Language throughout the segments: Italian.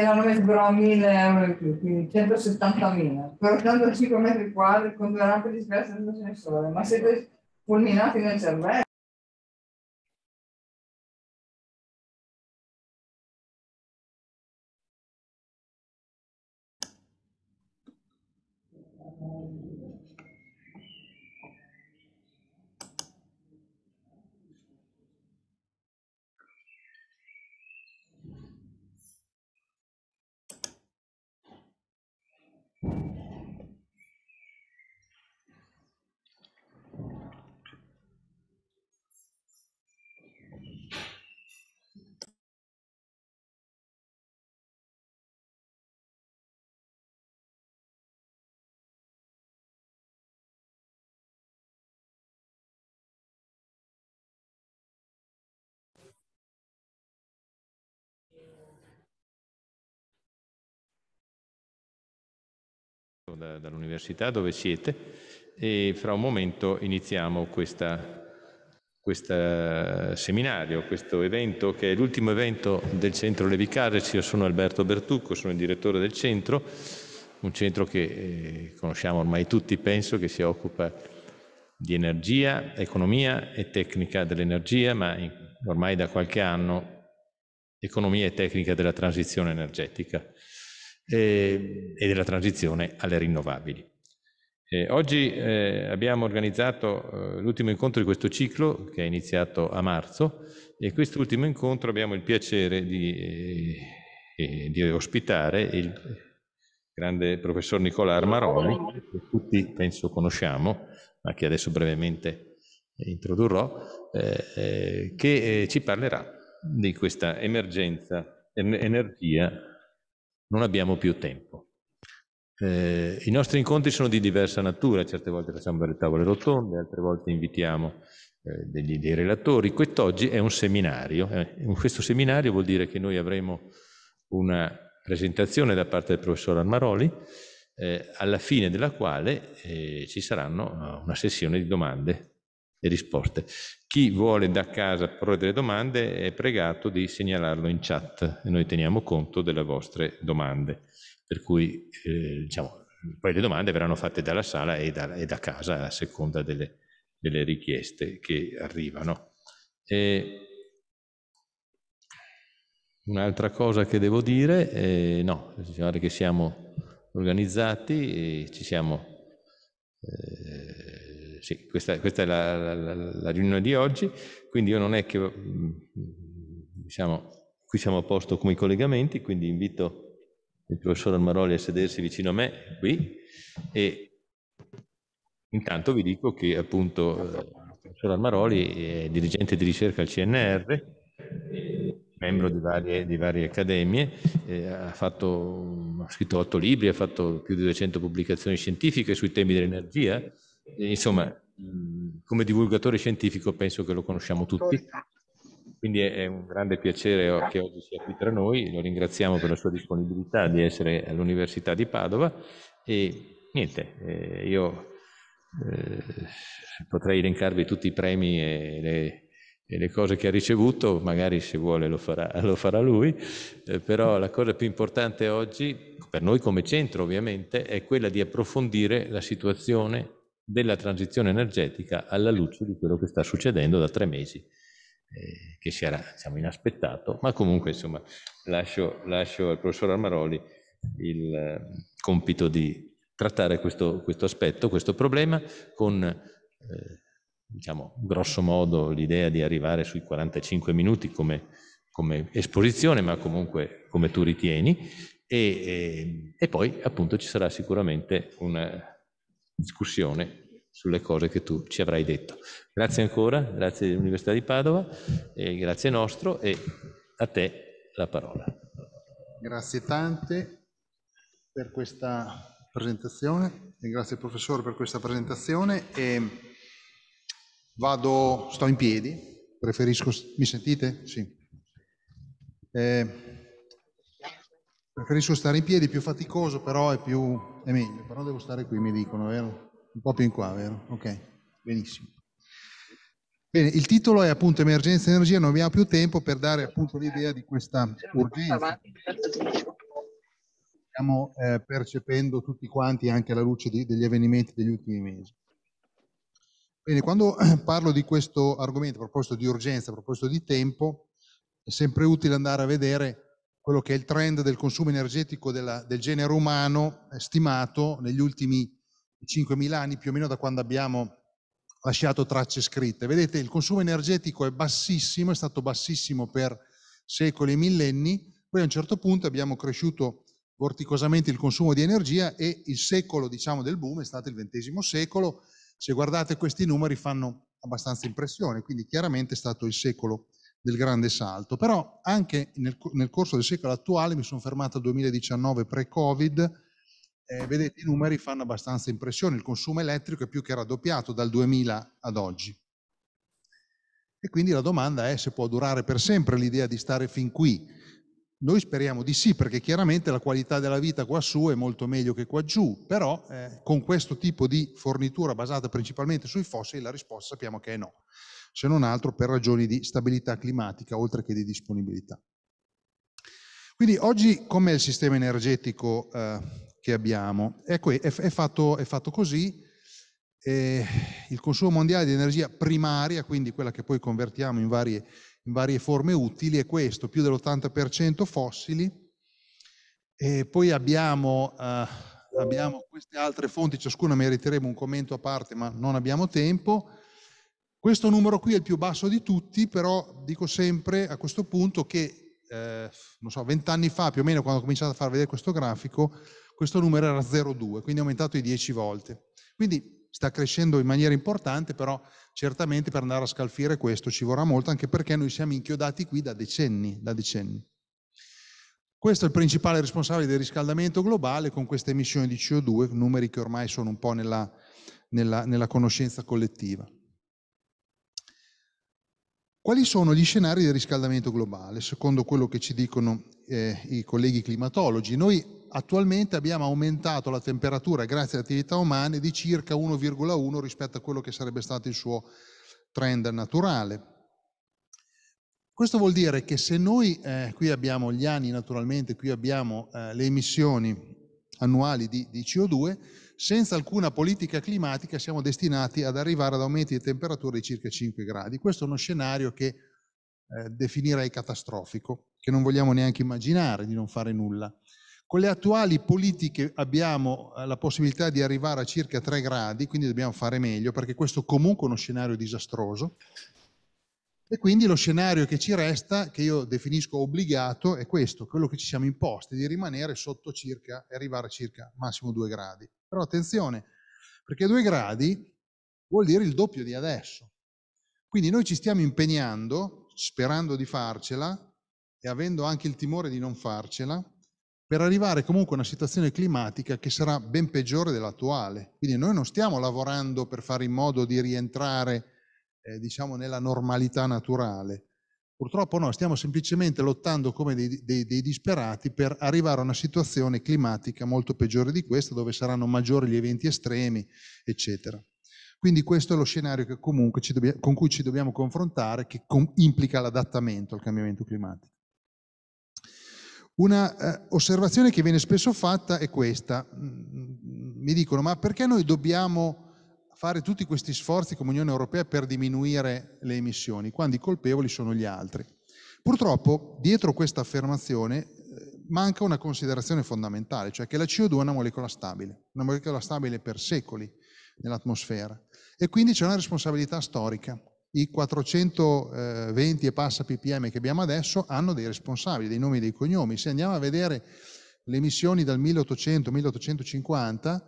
erano euro in più, quindi 170.000, per 85 metri quadri con due rampe disperse senza ascensore, ma siete fulminati nel cervello. da, dall'università dove siete e fra un momento iniziamo questo seminario, questo evento che è l'ultimo evento del centro Levi Io sono Alberto Bertucco, sono il direttore del centro, un centro che eh, conosciamo ormai tutti, penso, che si occupa di energia, economia e tecnica dell'energia, ma in, ormai da qualche anno economia e tecnica della transizione energetica e, ehm, e della transizione alle rinnovabili. Eh, oggi eh, abbiamo organizzato eh, l'ultimo incontro di questo ciclo che è iniziato a marzo e quest'ultimo incontro abbiamo il piacere di, eh, eh, di ospitare il grande professor Nicola Armaroli, che tutti penso conosciamo, ma che adesso brevemente introdurrò, eh, che ci parlerà di questa emergenza, energia non abbiamo più tempo. Eh, I nostri incontri sono di diversa natura, certe volte facciamo delle tavole rotonde, altre volte invitiamo eh, degli, dei relatori. Quest'oggi è un seminario, eh, questo seminario vuol dire che noi avremo una presentazione da parte del professor Almaroli, eh, alla fine della quale eh, ci saranno eh, una sessione di domande e risposte. Chi vuole da casa porre delle domande è pregato di segnalarlo in chat e noi teniamo conto delle vostre domande. Per cui eh, diciamo, poi le domande verranno fatte dalla sala e da, e da casa a seconda delle, delle richieste che arrivano. un'altra cosa che devo dire, eh, no, guarda che siamo organizzati, e ci siamo eh, sì, questa, questa è la, la, la, riunione di oggi, quindi io non è che, diciamo, qui siamo a posto come i collegamenti, quindi invito il professor Almaroli a sedersi vicino a me qui e intanto vi dico che appunto eh, il professor Almaroli è dirigente di ricerca al CNR, membro di varie, di varie accademie, eh, ha, fatto, ha scritto otto libri, ha fatto più di 200 pubblicazioni scientifiche sui temi dell'energia, eh, insomma, mm, come divulgatore scientifico penso che lo conosciamo tutti. Quindi è un grande piacere che oggi sia qui tra noi, lo ringraziamo per la sua disponibilità di essere all'Università di Padova e niente, eh, io eh, potrei elencarvi tutti i premi e le, e le, cose che ha ricevuto, magari se vuole lo farà, lo farà lui, eh, però la cosa più importante oggi, per noi come centro ovviamente, è quella di approfondire la situazione della transizione energetica alla luce di quello che sta succedendo da tre mesi, eh, che si era diciamo, inaspettato, ma comunque insomma lascio, lascio al professor Armaroli il eh, compito di trattare questo, questo, aspetto, questo problema con eh, diciamo grosso modo l'idea di arrivare sui 45 minuti come, come esposizione, ma comunque come tu ritieni, e, e, eh, e poi appunto ci sarà sicuramente una discussione sulle cose che tu ci avrai detto. Grazie ancora, grazie all'Università di Padova, grazie nostro e a te la parola. Grazie tante per questa presentazione e grazie professore per questa presentazione e vado, sto in piedi, preferisco, mi sentite? Sì. Eh, preferisco stare in piedi, è più faticoso però è più è meglio, però devo stare qui, mi dicono, vero? Un po' più in qua, vero? Ok, benissimo. Bene, il titolo è appunto Emergenza Energia, non abbiamo più tempo per dare appunto l'idea di questa urgenza. Stiamo eh, percependo tutti quanti anche alla luce di, degli avvenimenti degli ultimi mesi. Bene, quando eh, parlo di questo argomento, a proposito di urgenza, a proposito di tempo, è sempre utile andare a vedere quello che è il trend del consumo energetico della, del genere umano stimato negli ultimi 5.000 anni, più o meno da quando abbiamo lasciato tracce scritte. Vedete, il consumo energetico è bassissimo, è stato bassissimo per secoli e millenni, poi a un certo punto abbiamo cresciuto vorticosamente il consumo di energia e il secolo diciamo, del boom è stato il XX secolo. Se guardate questi numeri fanno abbastanza impressione, quindi chiaramente è stato il secolo del grande salto, però anche nel, nel corso del secolo attuale, mi sono fermato al 2019 pre-Covid, eh, vedete i numeri fanno abbastanza impressione, il consumo elettrico è più che raddoppiato dal 2000 ad oggi. E quindi la domanda è se può durare per sempre l'idea di stare fin qui. Noi speriamo di sì, perché chiaramente la qualità della vita qua su è molto meglio che qua giù, però eh, con questo tipo di fornitura basata principalmente sui fossili la risposta sappiamo che è no se non altro per ragioni di stabilità climatica oltre che di disponibilità. Quindi oggi com'è il sistema energetico eh, che abbiamo? Ecco, è, è, fatto, è fatto, così, eh, il consumo mondiale di energia primaria, quindi quella che poi convertiamo in varie, in varie forme utili, è questo, più dell'80% fossili, e poi abbiamo, eh, abbiamo, queste altre fonti, ciascuna meriteremo un commento a parte, ma non abbiamo tempo, questo numero qui è il più basso di tutti, però dico sempre a questo punto che, eh, non so, vent'anni fa più o meno quando ho cominciato a far vedere questo grafico, questo numero era 0,2, quindi è aumentato di 10 volte. Quindi sta crescendo in maniera importante, però certamente per andare a scalfire questo ci vorrà molto, anche perché noi siamo inchiodati qui da decenni. Da decenni. Questo è il principale responsabile del riscaldamento globale con queste emissioni di CO2, numeri che ormai sono un po' nella, nella, nella conoscenza collettiva. Quali sono gli scenari del riscaldamento globale, secondo quello che ci dicono eh, i colleghi climatologi? Noi attualmente abbiamo aumentato la temperatura grazie alle attività umane di circa 1,1 rispetto a quello che sarebbe stato il suo trend naturale. Questo vuol dire che se noi, eh, qui abbiamo gli anni naturalmente, qui abbiamo eh, le emissioni annuali di, di CO2, senza alcuna politica climatica siamo destinati ad arrivare ad aumenti di temperatura di circa 5 gradi. Questo è uno scenario che eh, definirei catastrofico, che non vogliamo neanche immaginare di non fare nulla. Con le attuali politiche abbiamo eh, la possibilità di arrivare a circa 3 gradi, quindi dobbiamo fare meglio perché questo comunque è uno scenario disastroso. E quindi lo scenario che ci resta, che io definisco obbligato, è questo, quello che ci siamo imposti, di rimanere sotto circa, e arrivare a circa massimo due gradi. Però attenzione, perché due gradi vuol dire il doppio di adesso. Quindi noi ci stiamo impegnando, sperando di farcela e avendo anche il timore di non farcela, per arrivare comunque a una situazione climatica che sarà ben peggiore dell'attuale. Quindi noi non stiamo lavorando per fare in modo di rientrare eh, diciamo, nella normalità naturale. Purtroppo no, stiamo semplicemente lottando come dei, dei, dei, disperati per arrivare a una situazione climatica molto peggiore di questa, dove saranno maggiori gli eventi estremi, eccetera. Quindi questo è lo scenario dobbiamo, con cui ci dobbiamo confrontare, che com- implica l'adattamento al cambiamento climatico. Una eh, osservazione che viene spesso fatta è questa. Mm, mm, mi dicono, ma perché noi dobbiamo fare tutti questi sforzi come Unione Europea per diminuire le emissioni, quando i colpevoli sono gli altri. Purtroppo dietro questa affermazione eh, manca una considerazione fondamentale, cioè che la CO2 è una molecola stabile, una molecola stabile per secoli nell'atmosfera e quindi c'è una responsabilità storica. I 420 eh, e passa ppm che abbiamo adesso hanno dei responsabili, dei nomi e dei cognomi. Se andiamo a vedere le emissioni dal 1800-1850,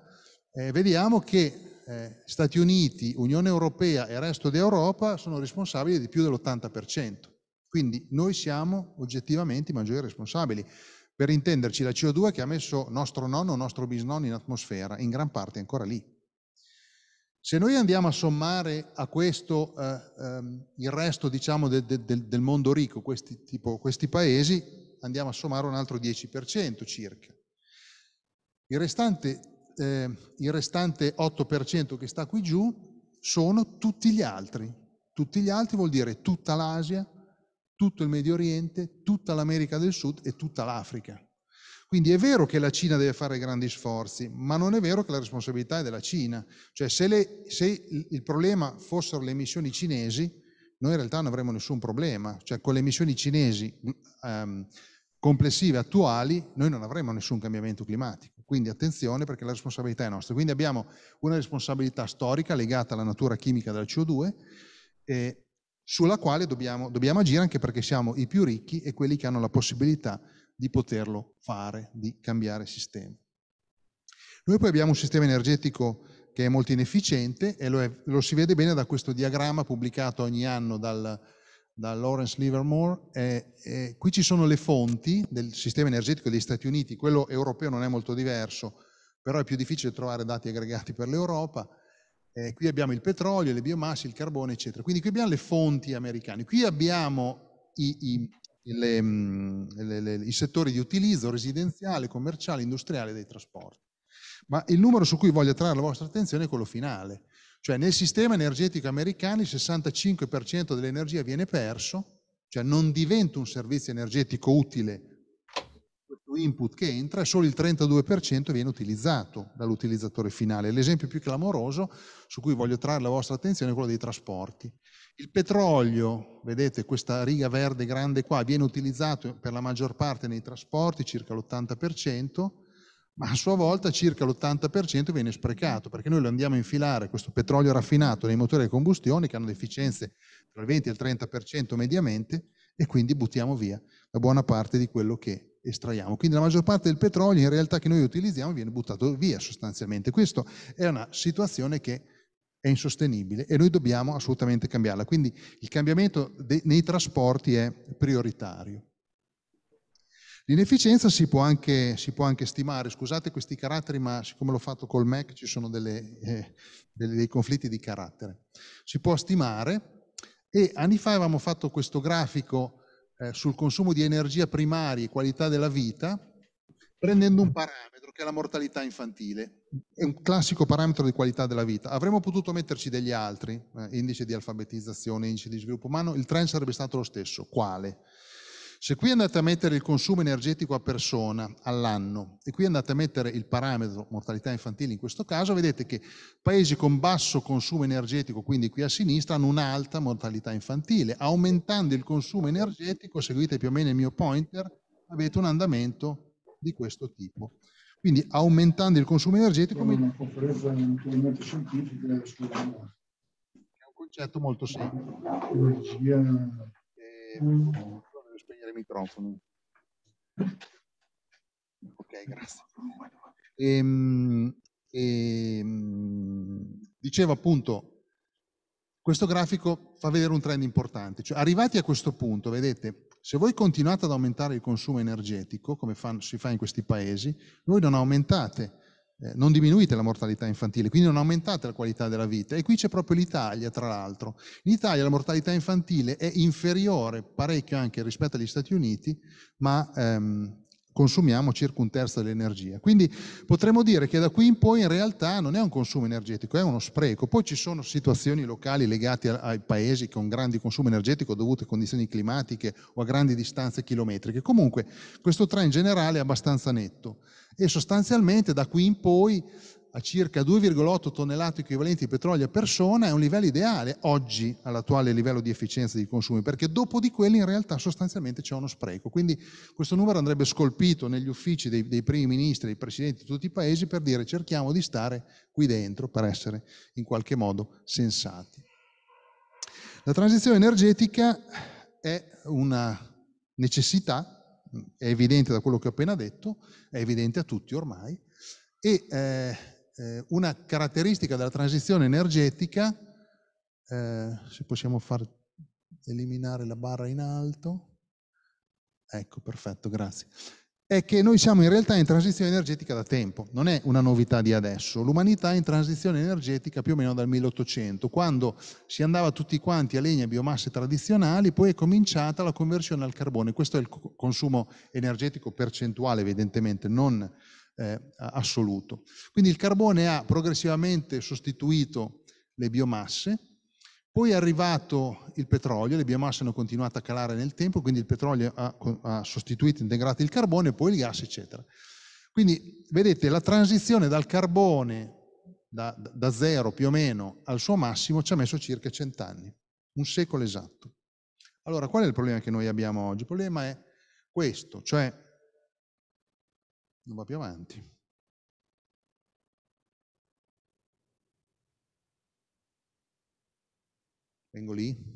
eh, vediamo che eh, Stati Uniti, Unione Europea e resto d'Europa sono responsabili di più dell'80%. Quindi noi siamo oggettivamente i maggiori responsabili. Per intenderci, la CO2 che ha messo nostro nonno, nostro bisnonno in atmosfera, in gran parte è ancora lì. Se noi andiamo a sommare a questo eh, ehm, il resto diciamo, de, de, del mondo ricco, questi, tipo, questi paesi, andiamo a sommare un altro 10% circa. Il restante eh, il restante 8% che sta qui giù sono tutti gli altri. Tutti gli altri vuol dire tutta l'Asia, tutto il Medio Oriente, tutta l'America del Sud e tutta l'Africa. Quindi è vero che la Cina deve fare grandi sforzi, ma non è vero che la responsabilità è della Cina. Cioè se, le, se il problema fossero le emissioni cinesi, noi in realtà non avremmo nessun problema. Cioè con le emissioni cinesi... Um, complessive attuali, noi non avremo nessun cambiamento climatico. Quindi attenzione perché la responsabilità è nostra. Quindi abbiamo una responsabilità storica legata alla natura chimica del CO2, eh, sulla quale dobbiamo, dobbiamo agire anche perché siamo i più ricchi e quelli che hanno la possibilità di poterlo fare, di cambiare sistema. Noi poi abbiamo un sistema energetico che è molto inefficiente e lo, è, lo si vede bene da questo diagramma pubblicato ogni anno dal, da Lawrence Livermore. Eh, eh, qui ci sono le fonti del sistema energetico degli Stati Uniti, quello europeo non è molto diverso, però è più difficile trovare dati aggregati per l'Europa. Eh, qui abbiamo il petrolio, le biomasse, il carbone, eccetera. Quindi qui abbiamo le fonti americane. Qui abbiamo i, i, le, mm, le, le, i settori di utilizzo residenziale, commerciale, industriale e dei trasporti. Ma il numero su cui voglio attrarre la vostra attenzione è quello finale, cioè nel sistema energetico americano il 65% dell'energia viene perso, cioè non diventa un servizio energetico utile questo input che entra e solo il 32% viene utilizzato dall'utilizzatore finale. L'esempio più clamoroso su cui voglio trarre la vostra attenzione è quello dei trasporti. Il petrolio, vedete questa riga verde grande qua, viene utilizzato per la maggior parte nei trasporti, circa l'80%, ma a sua volta circa l'80% viene sprecato, perché noi lo andiamo a infilare, questo petrolio raffinato, nei motori a combustione che hanno deficienze tra il 20 e il 30% mediamente e quindi buttiamo via la buona parte di quello che estraiamo. Quindi la maggior parte del petrolio in realtà che noi utilizziamo viene buttato via sostanzialmente. Questa è una situazione che è insostenibile e noi dobbiamo assolutamente cambiarla. Quindi il cambiamento nei trasporti è prioritario. L'inefficienza si può, anche, si può anche stimare, scusate questi caratteri, ma siccome l'ho fatto col Mac ci sono delle, eh, dei conflitti di carattere. Si può stimare e anni fa avevamo fatto questo grafico eh, sul consumo di energia primaria e qualità della vita, prendendo un parametro che è la mortalità infantile, è un classico parametro di qualità della vita. Avremmo potuto metterci degli altri, eh, indice di alfabetizzazione, indice di sviluppo umano, il trend sarebbe stato lo stesso, quale? Se qui andate a mettere il consumo energetico a persona all'anno e qui andate a mettere il parametro mortalità infantile in questo caso, vedete che paesi con basso consumo energetico, quindi qui a sinistra, hanno un'alta mortalità infantile. Aumentando il consumo energetico, seguite più o meno il mio pointer, avete un andamento di questo tipo. Quindi aumentando il consumo energetico... È una conferenza scientifica eh, È un concetto molto semplice. Energia... E eh, mm microfono. Ok, grazie. Ehm, ehm, dicevo appunto, questo grafico fa vedere un trend importante. Cioè, arrivati a questo punto, vedete, se voi continuate ad aumentare il consumo energetico, come fanno, si fa in questi paesi, voi non aumentate eh, non diminuite la mortalità infantile, quindi non aumentate la qualità della vita. E qui c'è proprio l'Italia, tra l'altro. In Italia la mortalità infantile è inferiore parecchio anche rispetto agli Stati Uniti, ma ehm, consumiamo circa un terzo dell'energia. Quindi potremmo dire che da qui in poi in realtà non è un consumo energetico, è uno spreco. Poi ci sono situazioni locali legate ai paesi con grandi consumi energetici dovute a condizioni climatiche o a grandi distanze chilometriche. Comunque questo trend generale è abbastanza netto e sostanzialmente da qui in poi a circa 2,8 tonnellate equivalenti di petrolio a persona è un livello ideale oggi all'attuale livello di efficienza di consumo, perché dopo di quelli in realtà sostanzialmente c'è uno spreco. Quindi questo numero andrebbe scolpito negli uffici dei, dei primi ministri, dei presidenti di tutti i paesi per dire cerchiamo di stare qui dentro per essere in qualche modo sensati. La transizione energetica è una necessità, è evidente da quello che ho appena detto, è evidente a tutti ormai, e eh, eh, una caratteristica della transizione energetica, eh, se possiamo far eliminare la barra in alto, ecco perfetto, grazie, è che noi siamo in realtà in transizione energetica da tempo, non è una novità di adesso. L'umanità è in transizione energetica più o meno dal 1800, quando si andava tutti quanti a legna e biomasse tradizionali, poi è cominciata la conversione al carbone. Questo è il consumo energetico percentuale, evidentemente, non eh, assoluto. Quindi il carbone ha progressivamente sostituito le biomasse, poi è arrivato il petrolio, le biomasse hanno continuato a calare nel tempo, quindi il petrolio ha, ha sostituito, integrato il carbone, poi il gas, eccetera. Quindi vedete la transizione dal carbone da, da, zero più o meno al suo massimo ci ha messo circa cent'anni, un secolo esatto. Allora qual è il problema che noi abbiamo oggi? Il problema è questo, cioè non più avanti. Vengo lì.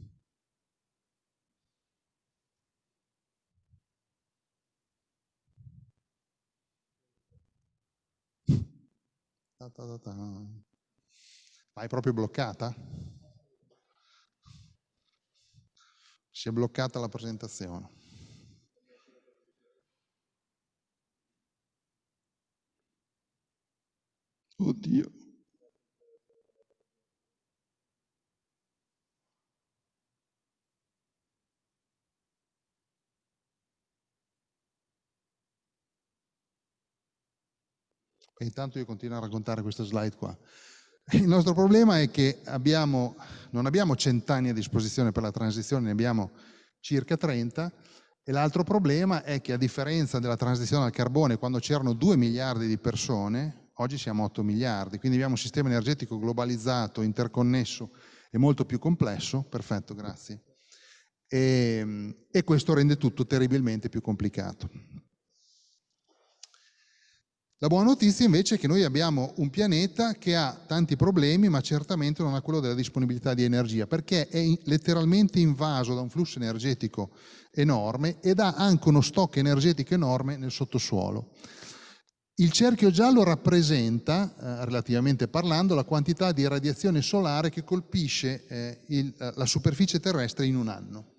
Ta, ta, ta, Ma è proprio bloccata? Si è bloccata la presentazione. Oddio. E intanto io continuo a raccontare questa slide qua. Il nostro problema è che abbiamo, non abbiamo cent'anni a disposizione per la transizione, ne abbiamo circa 30, e l'altro problema è che a differenza della transizione al carbone, quando c'erano 2 miliardi di persone, Oggi siamo 8 miliardi, quindi abbiamo un sistema energetico globalizzato, interconnesso e molto più complesso. Perfetto, grazie. E, ehm, e questo rende tutto terribilmente più complicato. La buona notizia invece è che noi abbiamo un pianeta che ha tanti problemi, ma certamente non ha quello della disponibilità di energia, perché è letteralmente invaso da un flusso energetico enorme ed ha anche uno stock energetico enorme nel sottosuolo. Il cerchio giallo rappresenta, eh, relativamente parlando, la quantità di radiazione solare che colpisce eh, il, eh, la superficie terrestre in un anno.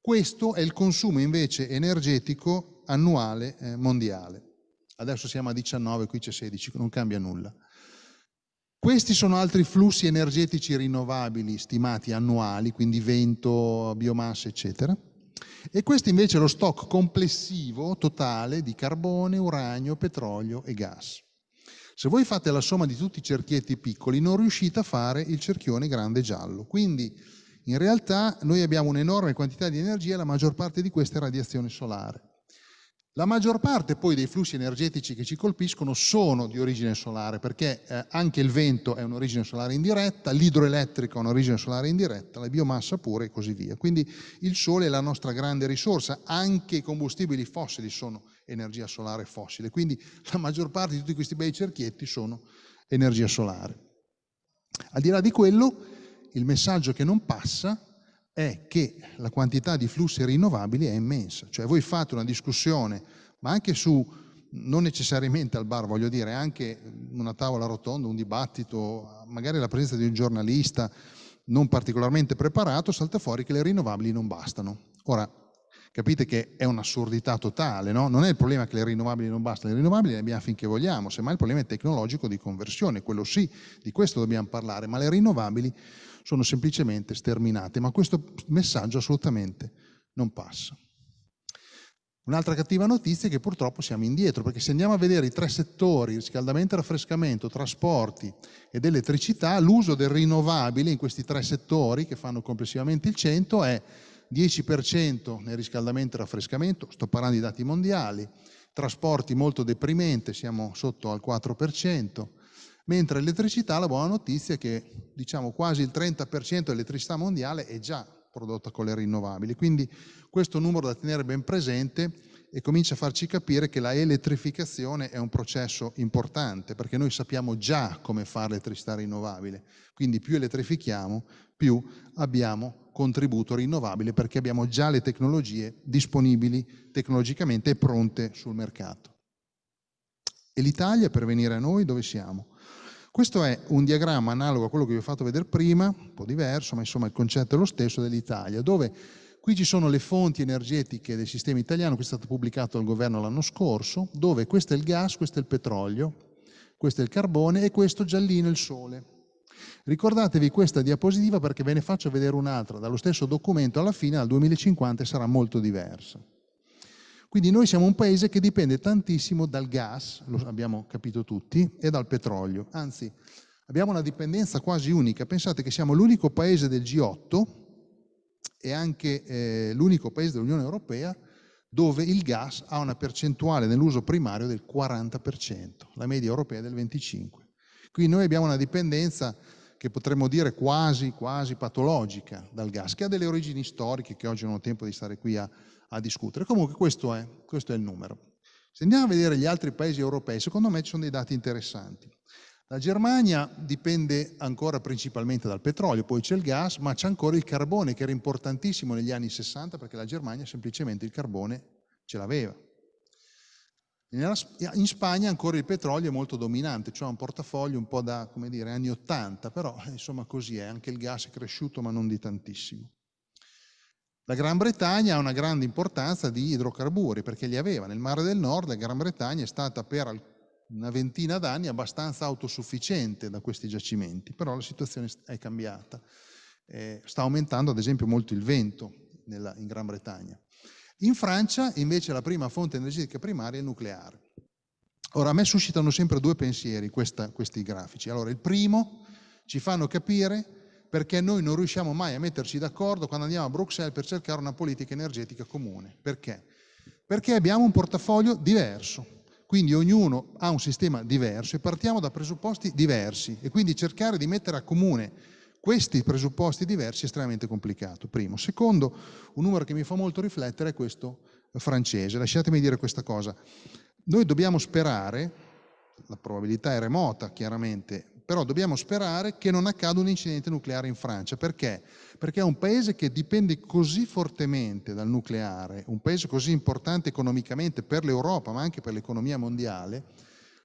Questo è il consumo invece energetico annuale eh, mondiale. Adesso siamo a 19, qui c'è 16, non cambia nulla. Questi sono altri flussi energetici rinnovabili stimati annuali, quindi vento, biomassa, eccetera e questo invece è lo stock complessivo totale di carbone, uranio, petrolio e gas. Se voi fate la somma di tutti i cerchietti piccoli non riuscite a fare il cerchione grande giallo, quindi in realtà noi abbiamo un'enorme quantità di energia e la maggior parte di questa è radiazione solare. La maggior parte poi dei flussi energetici che ci colpiscono sono di origine solare, perché eh, anche il vento è un'origine solare indiretta, l'idroelettrica è un'origine solare indiretta, la biomassa pure e così via. Quindi il sole è la nostra grande risorsa, anche i combustibili fossili sono energia solare fossile, quindi la maggior parte di tutti questi bei cerchietti sono energia solare. Al di là di quello, il messaggio che non passa è che la quantità di flussi rinnovabili è immensa. Cioè voi fate una discussione, ma anche su, non necessariamente al bar, voglio dire, anche una tavola rotonda, un dibattito, magari la presenza di un giornalista non particolarmente preparato, salta fuori che le rinnovabili non bastano. Ora, capite che è un'assurdità totale, no? Non è il problema che le rinnovabili non bastano, le rinnovabili le abbiamo finché vogliamo, semmai il problema è tecnologico di conversione, quello sì, di questo dobbiamo parlare, ma le rinnovabili sono semplicemente sterminate, ma questo messaggio assolutamente non passa. Un'altra cattiva notizia è che purtroppo siamo indietro, perché se andiamo a vedere i tre settori, riscaldamento e raffrescamento, trasporti ed elettricità, l'uso del rinnovabile in questi tre settori, che fanno complessivamente il 100, è 10% nel riscaldamento e raffrescamento, sto parlando di dati mondiali, trasporti molto deprimente, siamo sotto al 4%, Mentre l'elettricità, la buona notizia è che diciamo, quasi il 30% dell'elettricità mondiale è già prodotta con le rinnovabili, quindi questo numero da tenere ben presente e comincia a farci capire che la elettrificazione è un processo importante, perché noi sappiamo già come fare l'elettricità rinnovabile, quindi più elettrifichiamo, più abbiamo contributo rinnovabile, perché abbiamo già le tecnologie disponibili tecnologicamente e pronte sul mercato. E l'Italia, per venire a noi, dove siamo? Questo è un diagramma analogo a quello che vi ho fatto vedere prima, un po' diverso, ma insomma il concetto è lo stesso dell'Italia, dove qui ci sono le fonti energetiche del sistema italiano, questo è stato pubblicato dal governo l'anno scorso, dove questo è il gas, questo è il petrolio, questo è il carbone e questo giallino è il sole. Ricordatevi questa diapositiva perché ve ne faccio vedere un'altra dallo stesso documento alla fine, al 2050 sarà molto diversa. Quindi noi siamo un paese che dipende tantissimo dal gas, lo abbiamo capito tutti, e dal petrolio. Anzi, abbiamo una dipendenza quasi unica. Pensate che siamo l'unico paese del G8 e anche eh, l'unico paese dell'Unione Europea dove il gas ha una percentuale nell'uso primario del 40%, la media europea è del 25%. Quindi noi abbiamo una dipendenza che potremmo dire quasi, quasi patologica dal gas, che ha delle origini storiche che oggi non ho tempo di stare qui a, a discutere. Comunque questo è, questo è il numero. Se andiamo a vedere gli altri paesi europei, secondo me ci sono dei dati interessanti. La Germania dipende ancora principalmente dal petrolio, poi c'è il gas, ma c'è ancora il carbone che era importantissimo negli anni 60 perché la Germania semplicemente il carbone ce l'aveva. In Spagna ancora il petrolio è molto dominante, cioè un portafoglio un po' da dire, anni 80, però insomma così è, anche il gas è cresciuto ma non di tantissimo. La Gran Bretagna ha una grande importanza di idrocarburi perché li aveva. Nel Mare del Nord la Gran Bretagna è stata per una ventina d'anni abbastanza autosufficiente da questi giacimenti, però la situazione è cambiata. Eh, sta aumentando ad esempio molto il vento nella, in Gran Bretagna. In Francia invece la prima fonte energetica primaria è il nucleare. Ora a me suscitano sempre due pensieri questa, questi grafici. Allora il primo ci fanno capire perché noi non riusciamo mai a metterci d'accordo quando andiamo a Bruxelles per cercare una politica energetica comune. Perché? Perché abbiamo un portafoglio diverso. Quindi ognuno ha un sistema diverso e partiamo da presupposti diversi e quindi cercare di mettere a comune questi presupposti diversi è estremamente complicato, primo. Secondo, un numero che mi fa molto riflettere è questo francese. Lasciatemi dire questa cosa. Noi dobbiamo sperare, la probabilità è remota chiaramente, però dobbiamo sperare che non accada un incidente nucleare in Francia. Perché? Perché è un paese che dipende così fortemente dal nucleare, un paese così importante economicamente per l'Europa, ma anche per l'economia mondiale,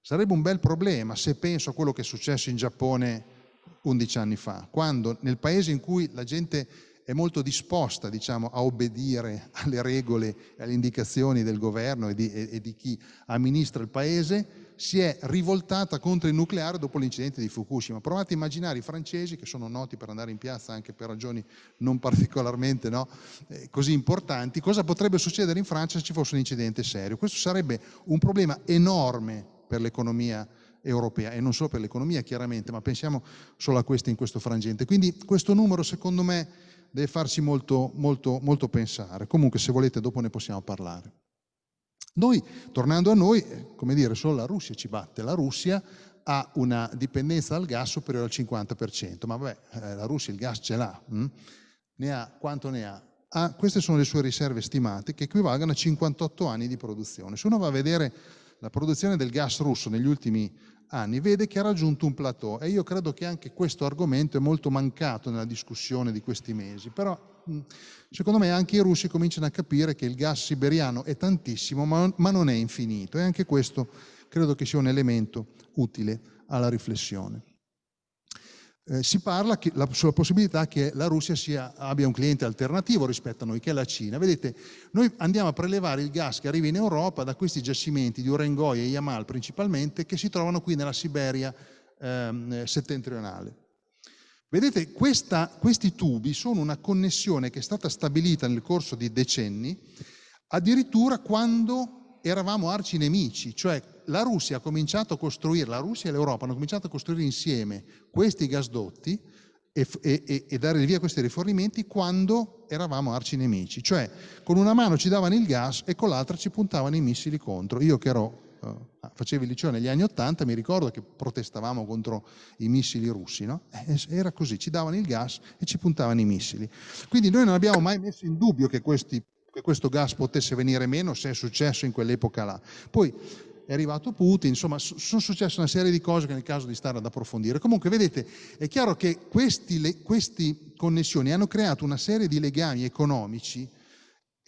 sarebbe un bel problema se penso a quello che è successo in Giappone 11 anni fa, quando nel paese in cui la gente è molto disposta diciamo, a obbedire alle regole e alle indicazioni del governo e di, e, e di chi amministra il paese, si è rivoltata contro il nucleare dopo l'incidente di Fukushima. Provate a immaginare i francesi, che sono noti per andare in piazza anche per ragioni non particolarmente no, eh, così importanti, cosa potrebbe succedere in Francia se ci fosse un incidente serio. Questo sarebbe un problema enorme per l'economia europea e non solo per l'economia chiaramente, ma pensiamo solo a questo in questo frangente. Quindi questo numero secondo me deve farci molto, molto, molto pensare. Comunque se volete dopo ne possiamo parlare. Noi, tornando a noi, eh, come dire, solo la Russia ci batte. La Russia ha una dipendenza dal gas superiore al 50%, ma vabbè, eh, la Russia il gas ce l'ha. Hm? Ne ha quanto ne ha? Ah, queste sono le sue riserve stimate che equivalgono a 58 anni di produzione. Se uno va a vedere la produzione del gas russo negli ultimi anni, vede che ha raggiunto un plateau e io credo che anche questo argomento è molto mancato nella discussione di questi mesi, però Mm. secondo me anche i russi cominciano a capire che il gas siberiano è tantissimo, ma, ma non è infinito. E anche questo credo che sia un elemento utile alla riflessione. Eh, si parla che, la, sulla possibilità che la Russia sia, abbia un cliente alternativo rispetto a noi, che è la Cina. Vedete, noi andiamo a prelevare il gas che arriva in Europa da questi giacimenti di Urengoi e Yamal principalmente, che si trovano qui nella Siberia ehm, settentrionale. Vedete, questa, questi tubi sono una connessione che è stata stabilita nel corso di decenni, addirittura quando eravamo arci nemici, cioè la Russia ha cominciato a costruire, la Russia e l'Europa hanno cominciato a costruire insieme questi gasdotti e, e, e dare via a questi rifornimenti quando eravamo arci nemici, cioè con una mano ci davano il gas e con l'altra ci puntavano i missili contro, io che ero eh, ah, facevi il liceo negli anni Ottanta, mi ricordo che protestavamo contro i missili russi, no? Eh, era così, ci davano il gas e ci puntavano i missili. Quindi noi non abbiamo mai messo in dubbio che, questi, che questo gas potesse venire meno se è successo in quell'epoca là. Poi è arrivato Putin, insomma sono successe una serie di cose che nel caso di stare ad approfondire. Comunque vedete, è chiaro che queste connessioni hanno creato una serie di legami economici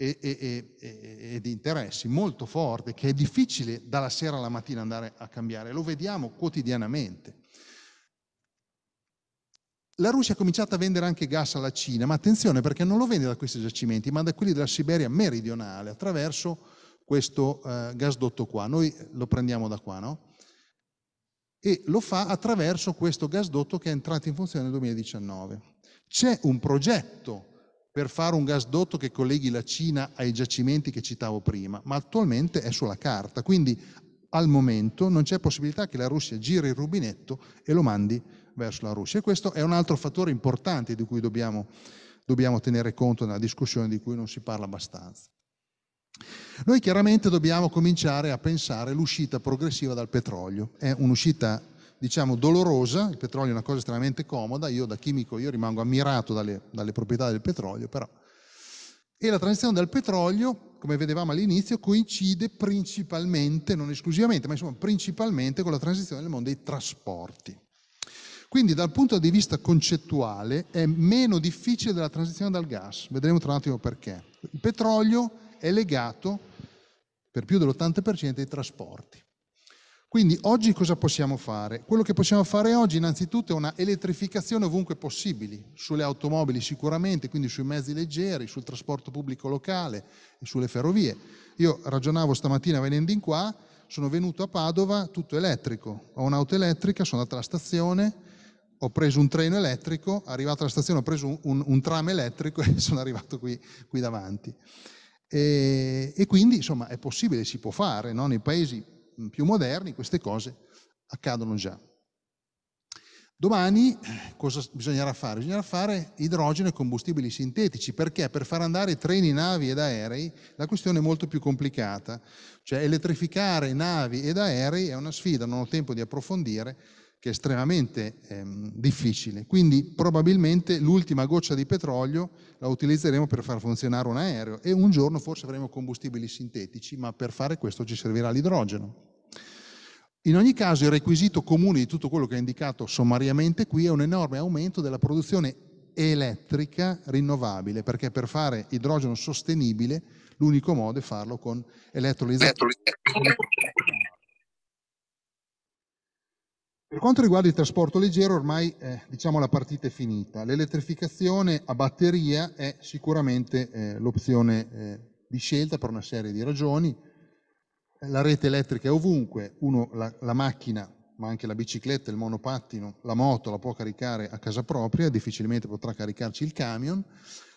e, e, e, e, di interessi molto forte che è difficile dalla sera alla mattina andare a cambiare, lo vediamo quotidianamente. La Russia ha cominciato a vendere anche gas alla Cina, ma attenzione perché non lo vende da questi giacimenti, ma da quelli della Siberia meridionale, attraverso questo eh, gasdotto qua. Noi lo prendiamo da qua, no? E lo fa attraverso questo gasdotto che è entrato in funzione nel 2019. C'è un progetto per fare un gasdotto che colleghi la Cina ai giacimenti che citavo prima, ma attualmente è sulla carta, quindi al momento non c'è possibilità che la Russia giri il rubinetto e lo mandi verso la Russia. E questo è un altro fattore importante di cui dobbiamo, dobbiamo tenere conto nella discussione di cui non si parla abbastanza. Noi chiaramente dobbiamo cominciare a pensare l'uscita progressiva dal petrolio. È un'uscita diciamo, dolorosa, il petrolio è una cosa estremamente comoda, io da chimico io rimango ammirato dalle, dalle proprietà del petrolio, però. E la transizione dal petrolio, come vedevamo all'inizio, coincide principalmente, non esclusivamente, ma insomma principalmente con la transizione nel mondo dei trasporti. Quindi dal punto di vista concettuale è meno difficile della transizione dal gas, vedremo tra un attimo perché. Il petrolio è legato per più dell'80% ai trasporti. Quindi oggi cosa possiamo fare? Quello che possiamo fare oggi innanzitutto è una elettrificazione ovunque possibile, sulle automobili sicuramente, quindi sui mezzi leggeri, sul trasporto pubblico locale e sulle ferrovie. Io ragionavo stamattina venendo in qua, sono venuto a Padova tutto elettrico, ho un'auto elettrica, sono andato alla stazione, ho preso un treno elettrico, arrivato alla stazione ho preso un, un, un tram elettrico e sono arrivato qui, qui davanti. E, e, quindi insomma è possibile, si può fare, no? nei paesi Mm, più moderni queste cose accadono già. Domani eh, cosa bisognerà fare? Bisognerà fare idrogeno e combustibili sintetici, perché per far andare treni, navi ed aerei la questione è molto più complicata, cioè elettrificare navi ed aerei è una sfida, non ho tempo di approfondire, che è estremamente ehm, difficile. Quindi probabilmente l'ultima goccia di petrolio la utilizzeremo per far funzionare un aereo e un giorno forse avremo combustibili sintetici, ma per fare questo ci servirà l'idrogeno. In ogni caso il requisito comune di tutto quello che è indicato sommariamente qui è un enorme aumento della produzione elettrica rinnovabile, perché per fare idrogeno sostenibile l'unico modo è farlo con elettrolizzazione. Per quanto riguarda il trasporto leggero, ormai eh, diciamo la partita è finita. L'elettrificazione a batteria è sicuramente eh, l'opzione eh, di scelta per una serie di ragioni la rete elettrica è ovunque, uno la, la macchina ma anche la bicicletta, il monopattino, la moto la può caricare a casa propria, difficilmente potrà caricarci il camion.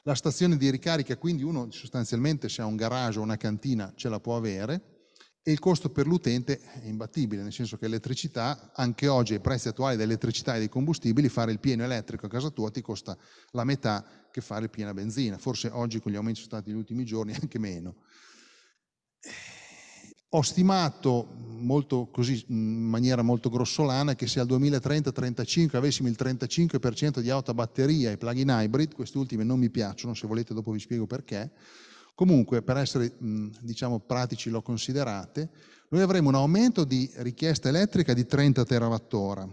La stazione di ricarica, quindi uno sostanzialmente se ha un garage o una cantina ce la può avere e il costo per l'utente è imbattibile, nel senso che l'elettricità, anche oggi ai prezzi attuali dell'elettricità e dei combustibili, fare il pieno elettrico a casa tua ti costa la metà che fare il pieno a benzina, forse oggi con gli aumenti sono stati negli ultimi giorni anche meno ho stimato così, in maniera molto grossolana che se al 2030-35 avessimo il 35% di auto a batteria e plug-in hybrid, queste ultime non mi piacciono, se volete dopo vi spiego perché, comunque per essere diciamo, pratici lo considerate, noi avremo un aumento di richiesta elettrica di 30 terawattora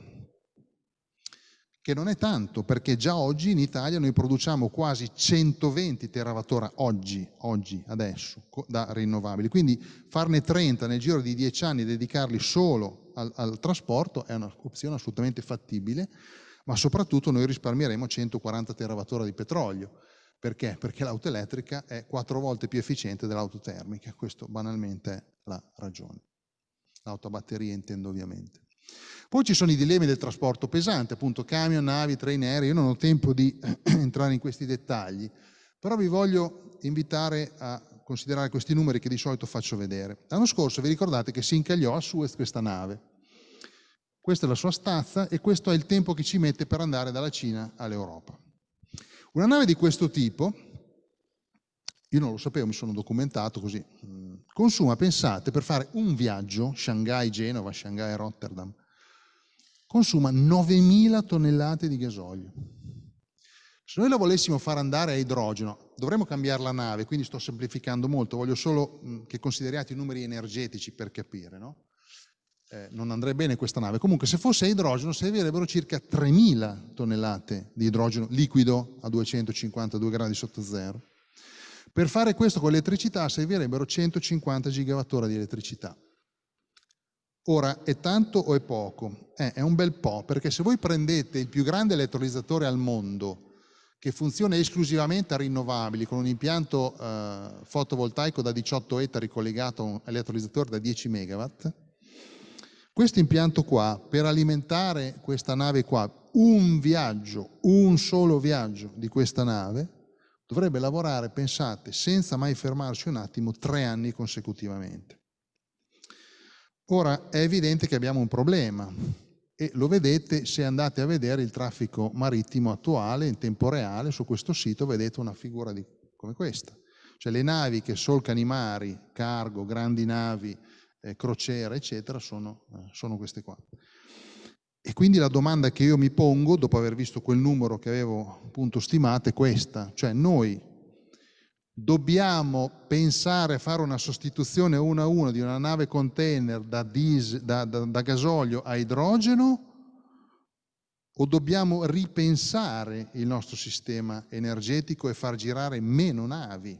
che non è tanto perché già oggi in Italia noi produciamo quasi 120 terawattora oggi, oggi, adesso, da rinnovabili. Quindi farne 30 nel giro di 10 anni e dedicarli solo al, al trasporto è un'opzione assolutamente fattibile, ma soprattutto noi risparmieremo 140 terawattora di petrolio. Perché? Perché l'auto elettrica è quattro volte più efficiente dell'auto termica, questo banalmente è la ragione. L'auto a batteria intendo ovviamente. Poi ci sono i dilemmi del trasporto pesante, appunto camion, navi, treni aerei, io non ho tempo di entrare in questi dettagli, però vi voglio invitare a considerare questi numeri che di solito faccio vedere. L'anno scorso vi ricordate che si incagliò a Suez questa nave. Questa è la sua stazza e questo è il tempo che ci mette per andare dalla Cina all'Europa. Una nave di questo tipo, io non lo sapevo, mi sono documentato così, mm, consuma, pensate, per fare un viaggio, Shanghai-Genova, Shanghai-Rotterdam, consuma 9.000 tonnellate di gasolio. Se noi la volessimo far andare a idrogeno, dovremmo cambiare la nave, quindi sto semplificando molto, voglio solo che consideriate i numeri energetici per capire, no? eh, non andrebbe bene questa nave. Comunque se fosse a idrogeno servirebbero circa 3.000 tonnellate di idrogeno liquido a 252 gradi sotto zero. Per fare questo con l'elettricità servirebbero 150 gigawattora di elettricità. Ora, è tanto o è poco? Eh, è un bel po', perché se voi prendete il più grande elettrolizzatore al mondo, che funziona esclusivamente a rinnovabili, con un impianto eh, fotovoltaico da 18 ettari collegato a un elettrolizzatore da 10 megawatt, questo impianto qua, per alimentare questa nave qua, un viaggio, un solo viaggio di questa nave, dovrebbe lavorare, pensate, senza mai fermarsi un attimo, tre anni consecutivamente. Ora è evidente che abbiamo un problema e lo vedete se andate a vedere il traffico marittimo attuale in tempo reale su questo sito vedete una figura di, come questa. Cioè le navi che solcano i mari, cargo, grandi navi, eh, crociere, eccetera, sono, eh, sono queste qua. E quindi la domanda che io mi pongo, dopo aver visto quel numero che avevo appunto stimato, è questa. Cioè noi dobbiamo pensare a fare una sostituzione uno a uno di una nave container da, diesel, da, da, da gasolio a idrogeno o dobbiamo ripensare il nostro sistema energetico e far girare meno navi,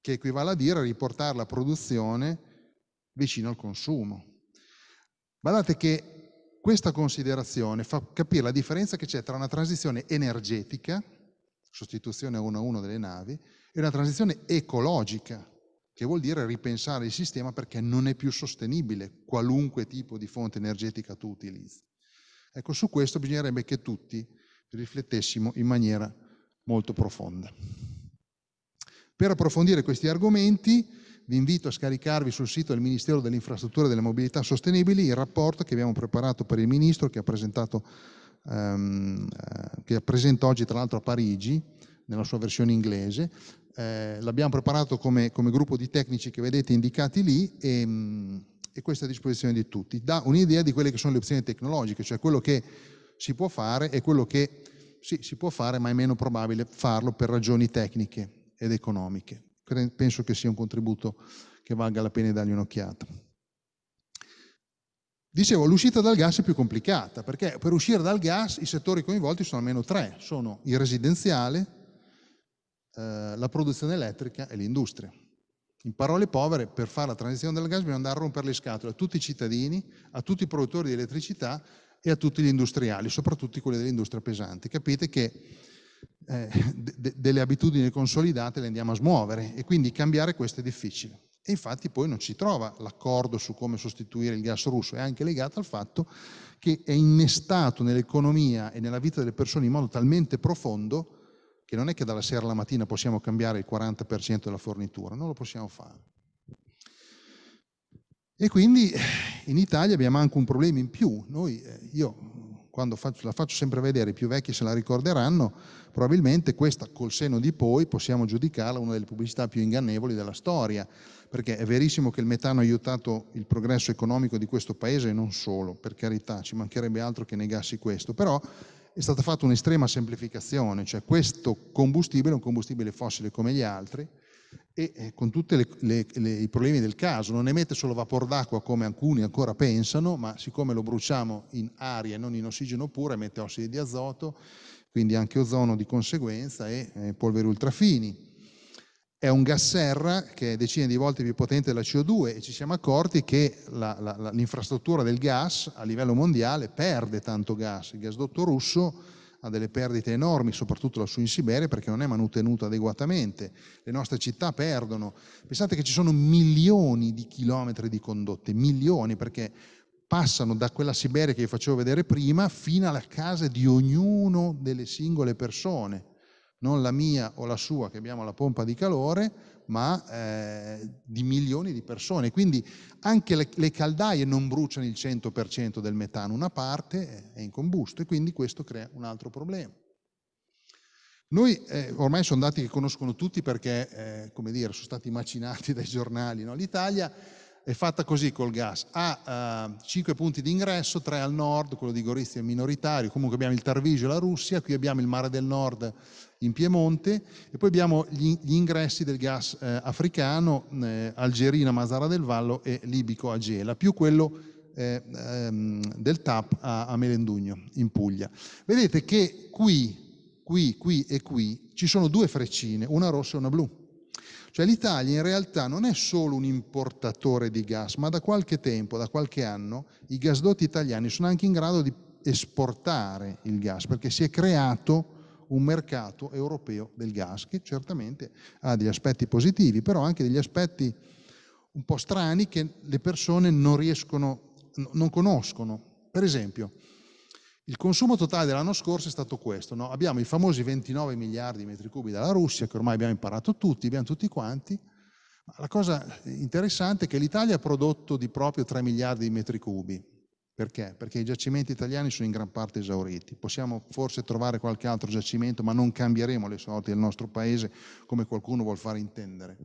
che equivale a dire riportare la produzione vicino al consumo. Guardate che questa considerazione fa capire la differenza che c'è tra una transizione energetica, sostituzione uno a uno delle navi, è una transizione ecologica, che vuol dire ripensare il sistema perché non è più sostenibile qualunque tipo di fonte energetica tu utilizzi. Ecco, su questo bisognerebbe che tutti riflettessimo in maniera molto profonda. Per approfondire questi argomenti vi invito a scaricarvi sul sito del Ministero delle Infrastrutture e delle Mobilità Sostenibili il rapporto che abbiamo preparato per il Ministro che ha presentato ehm, eh, che presenta oggi tra l'altro a Parigi nella sua versione inglese, eh, l'abbiamo preparato come, come, gruppo di tecnici che vedete indicati lì e, mm, e questa è a disposizione di tutti. Dà un'idea di quelle che sono le opzioni tecnologiche, cioè quello che si può fare e quello che sì, si può fare ma è meno probabile farlo per ragioni tecniche ed economiche. Penso che sia un contributo che valga la pena dargli un'occhiata. Dicevo, l'uscita dal gas è più complicata, perché per uscire dal gas i settori coinvolti sono almeno tre. Sono il residenziale, eh, la produzione elettrica e l'industria. In parole povere, per fare la transizione del gas bisogna andare a rompere le scatole a tutti i cittadini, a tutti i produttori di elettricità e a tutti gli industriali, soprattutto quelli dell'industria pesante. Capite che eh, de delle abitudini consolidate le andiamo a smuovere e quindi cambiare questo è difficile. E infatti poi non ci trova l'accordo su come sostituire il gas russo, è anche legato al fatto che è innestato nell'economia e nella vita delle persone in modo talmente profondo che non è che dalla sera alla mattina possiamo cambiare il 40% della fornitura, non lo possiamo fare. E quindi eh, in Italia abbiamo anche un problema in più. Noi, eh, io mm, quando faccio, la faccio sempre vedere, i più vecchi se la ricorderanno, probabilmente questa col seno di poi possiamo giudicarla una delle pubblicità più ingannevoli della storia, perché è verissimo che il metano ha aiutato il progresso economico di questo paese e non solo, per carità, ci mancherebbe altro che negassi questo, però è stata fatta un'estrema semplificazione, cioè questo combustibile è un combustibile fossile come gli altri e eh, con tutti i problemi del caso, non emette solo vapor d'acqua come alcuni ancora pensano, ma siccome lo bruciamo in aria e non in ossigeno pure, emette ossidi di azoto, quindi anche ozono di conseguenza e eh, polveri ultrafini è un gas serra che è decine di volte più potente della CO2 e ci siamo accorti che la, la, la, l'infrastruttura del gas a livello mondiale perde tanto gas. Il gasdotto russo ha delle perdite enormi, soprattutto lassù in Siberia, perché non è manutenuto adeguatamente. Le nostre città perdono. Pensate che ci sono milioni di chilometri di condotte, milioni, perché passano da quella Siberia che vi facevo vedere prima fino alla casa di ognuno delle singole persone non la mia o la sua che abbiamo la pompa di calore, ma eh, di milioni di persone. Quindi anche le, le caldaie non bruciano il 100% del metano, una parte è in combusto e quindi questo crea un altro problema. Noi eh, ormai sono dati che conoscono tutti perché, eh, come dire, sono stati macinati dai giornali. No? L'Italia è fatta così col gas. Ha uh, eh, 5 punti di ingresso, 3 al nord, quello di Gorizia è minoritario, comunque abbiamo il Tarvisio e la Russia, qui abbiamo il Mare del Nord in Piemonte e poi abbiamo gli, gli ingressi del gas eh, africano, eh, algerino a Mazara del Vallo e libico a Gela, più quello eh, ehm, del TAP a, a, Melendugno in Puglia. Vedete che qui, qui, qui e qui ci sono due freccine, una rossa e una blu. Cioè l'Italia in realtà non è solo un importatore di gas, ma da qualche tempo, da qualche anno, i gasdotti italiani sono anche in grado di esportare il gas, perché si è creato un mercato europeo del gas che certamente ha degli aspetti positivi, però anche degli aspetti un po' strani che le persone non riescono, non conoscono. Per esempio, il consumo totale dell'anno scorso è stato questo. No? Abbiamo i famosi 29 miliardi di metri cubi dalla Russia, che ormai abbiamo imparato tutti, abbiamo tutti quanti. Ma la cosa interessante è che l'Italia ha prodotto di proprio 3 miliardi di metri cubi, perché? Perché i giacimenti italiani sono in gran parte esauriti. Possiamo forse trovare qualche altro giacimento, ma non cambieremo le sorti del nostro paese come qualcuno vuol far intendere.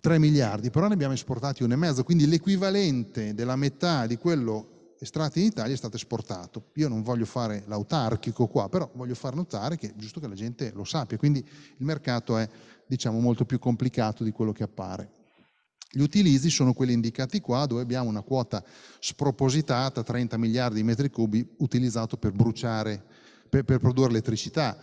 3 miliardi, però ne abbiamo esportati e mezzo, quindi l'equivalente della metà di quello estratto in Italia è stato esportato. Io non voglio fare l'autarchico qua, però voglio far notare che è giusto che la gente lo sappia, quindi il mercato è diciamo, molto più complicato di quello che appare. Gli utilizzi sono quelli indicati qua, dove abbiamo una quota spropositata, 30 miliardi di metri cubi, utilizzato per bruciare, per, per produrre elettricità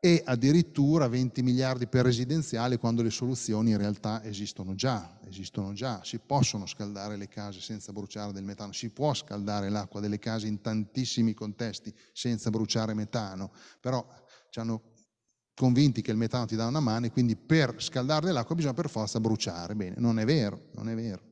e addirittura 20 miliardi per residenziale quando le soluzioni in realtà esistono già, esistono già, si possono scaldare le case senza bruciare del metano, si può scaldare l'acqua delle case in tantissimi contesti senza bruciare metano, però ci hanno convinti che il metano ti dà una mano e quindi per scaldarne l'acqua bisogna per forza bruciare. Bene, non è vero, non è vero.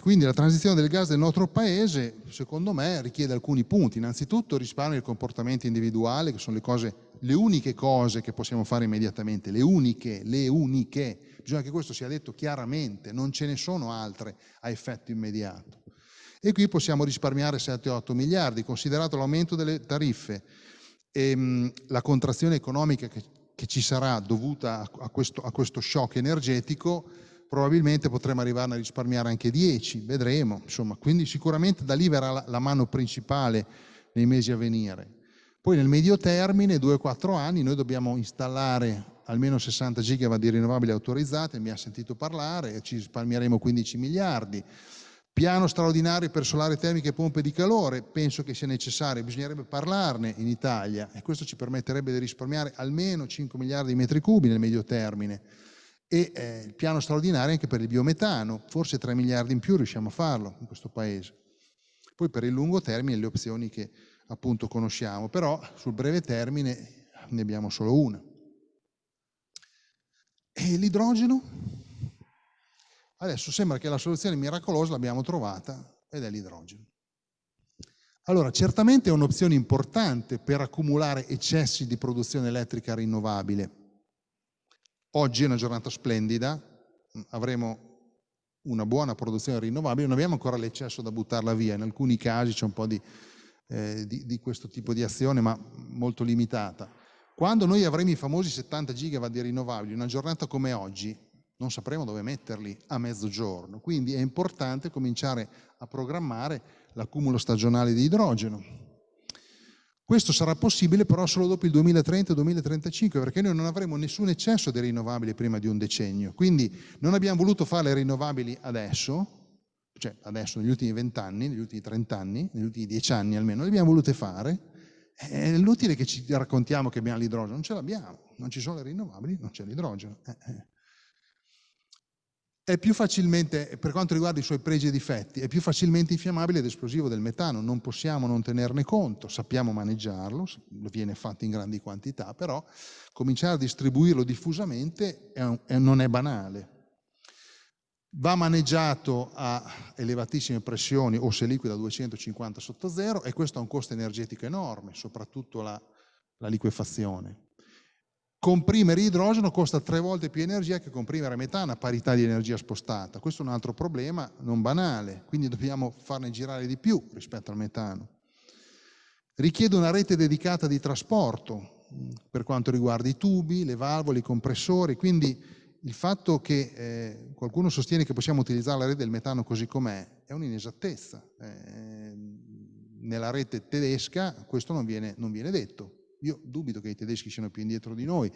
Quindi la transizione del gas del nostro paese, secondo me, richiede alcuni punti. Innanzitutto risparmio del comportamento individuale, che sono le, cose, le uniche cose che possiamo fare immediatamente, le uniche, le uniche. Bisogna che questo sia detto chiaramente, non ce ne sono altre a effetto immediato. E qui possiamo risparmiare 7-8 miliardi, considerato l'aumento delle tariffe, e ehm, la contrazione economica che, che ci sarà dovuta a, a, questo, a questo shock energetico probabilmente potremo arrivarne a risparmiare anche 10, vedremo, insomma, quindi sicuramente da lì verrà la, la mano principale nei mesi a venire. Poi nel medio termine, 2-4 anni, noi dobbiamo installare almeno 60 gigawatt di rinnovabili autorizzate, mi ha sentito parlare, ci risparmieremo 15 miliardi. Piano straordinario per solare termiche e pompe di calore, penso che sia necessario, bisognerebbe parlarne in Italia e questo ci permetterebbe di risparmiare almeno 5 miliardi di metri cubi nel medio termine e eh, il piano straordinario anche per il biometano, forse 3 miliardi in più riusciamo a farlo in questo paese. Poi per il lungo termine le opzioni che appunto conosciamo, però sul breve termine ne abbiamo solo una. E l'idrogeno? Adesso sembra che la soluzione miracolosa l'abbiamo trovata ed è l'idrogeno. Allora, certamente è un'opzione importante per accumulare eccessi di produzione elettrica rinnovabile. Oggi è una giornata splendida, avremo una buona produzione rinnovabile, non abbiamo ancora l'eccesso da buttarla via, in alcuni casi c'è un po' di, eh, di, di questo tipo di azione, ma molto limitata. Quando noi avremo i famosi 70 gigawatt di rinnovabili, una giornata come oggi, non sapremo dove metterli a mezzogiorno. Quindi è importante cominciare a programmare l'accumulo stagionale di idrogeno. Questo sarà possibile però solo dopo il 2030-2035 perché noi non avremo nessun eccesso di rinnovabili prima di un decennio. Quindi non abbiamo voluto fare le rinnovabili adesso, cioè adesso negli ultimi vent'anni, negli ultimi trent'anni, negli ultimi dieci anni almeno, le abbiamo volute fare. È inutile che ci raccontiamo che abbiamo l'idrogeno, non ce l'abbiamo, non ci sono le rinnovabili, non c'è l'idrogeno. Eh, eh è più facilmente, per quanto riguarda i suoi pregi e difetti, è più facilmente infiammabile ed esplosivo del metano, non possiamo non tenerne conto, sappiamo maneggiarlo, viene fatto in grandi quantità, però cominciare a distribuirlo diffusamente è un, è, non è banale. Va maneggiato a elevatissime pressioni o se liquida a 250 sotto zero e questo ha un costo energetico enorme, soprattutto la, la liquefazione. Comprimere idrogeno costa tre volte più energia che comprimere metano a parità di energia spostata. Questo è un altro problema non banale, quindi dobbiamo farne girare di più rispetto al metano. Richiede una rete dedicata di trasporto per quanto riguarda i tubi, le valvole, i compressori, quindi il fatto che eh, qualcuno sostiene che possiamo utilizzare la rete del metano così com'è è un'inesattezza. Eh, nella rete tedesca questo non viene, non viene detto io dubito che i tedeschi siano più indietro di noi.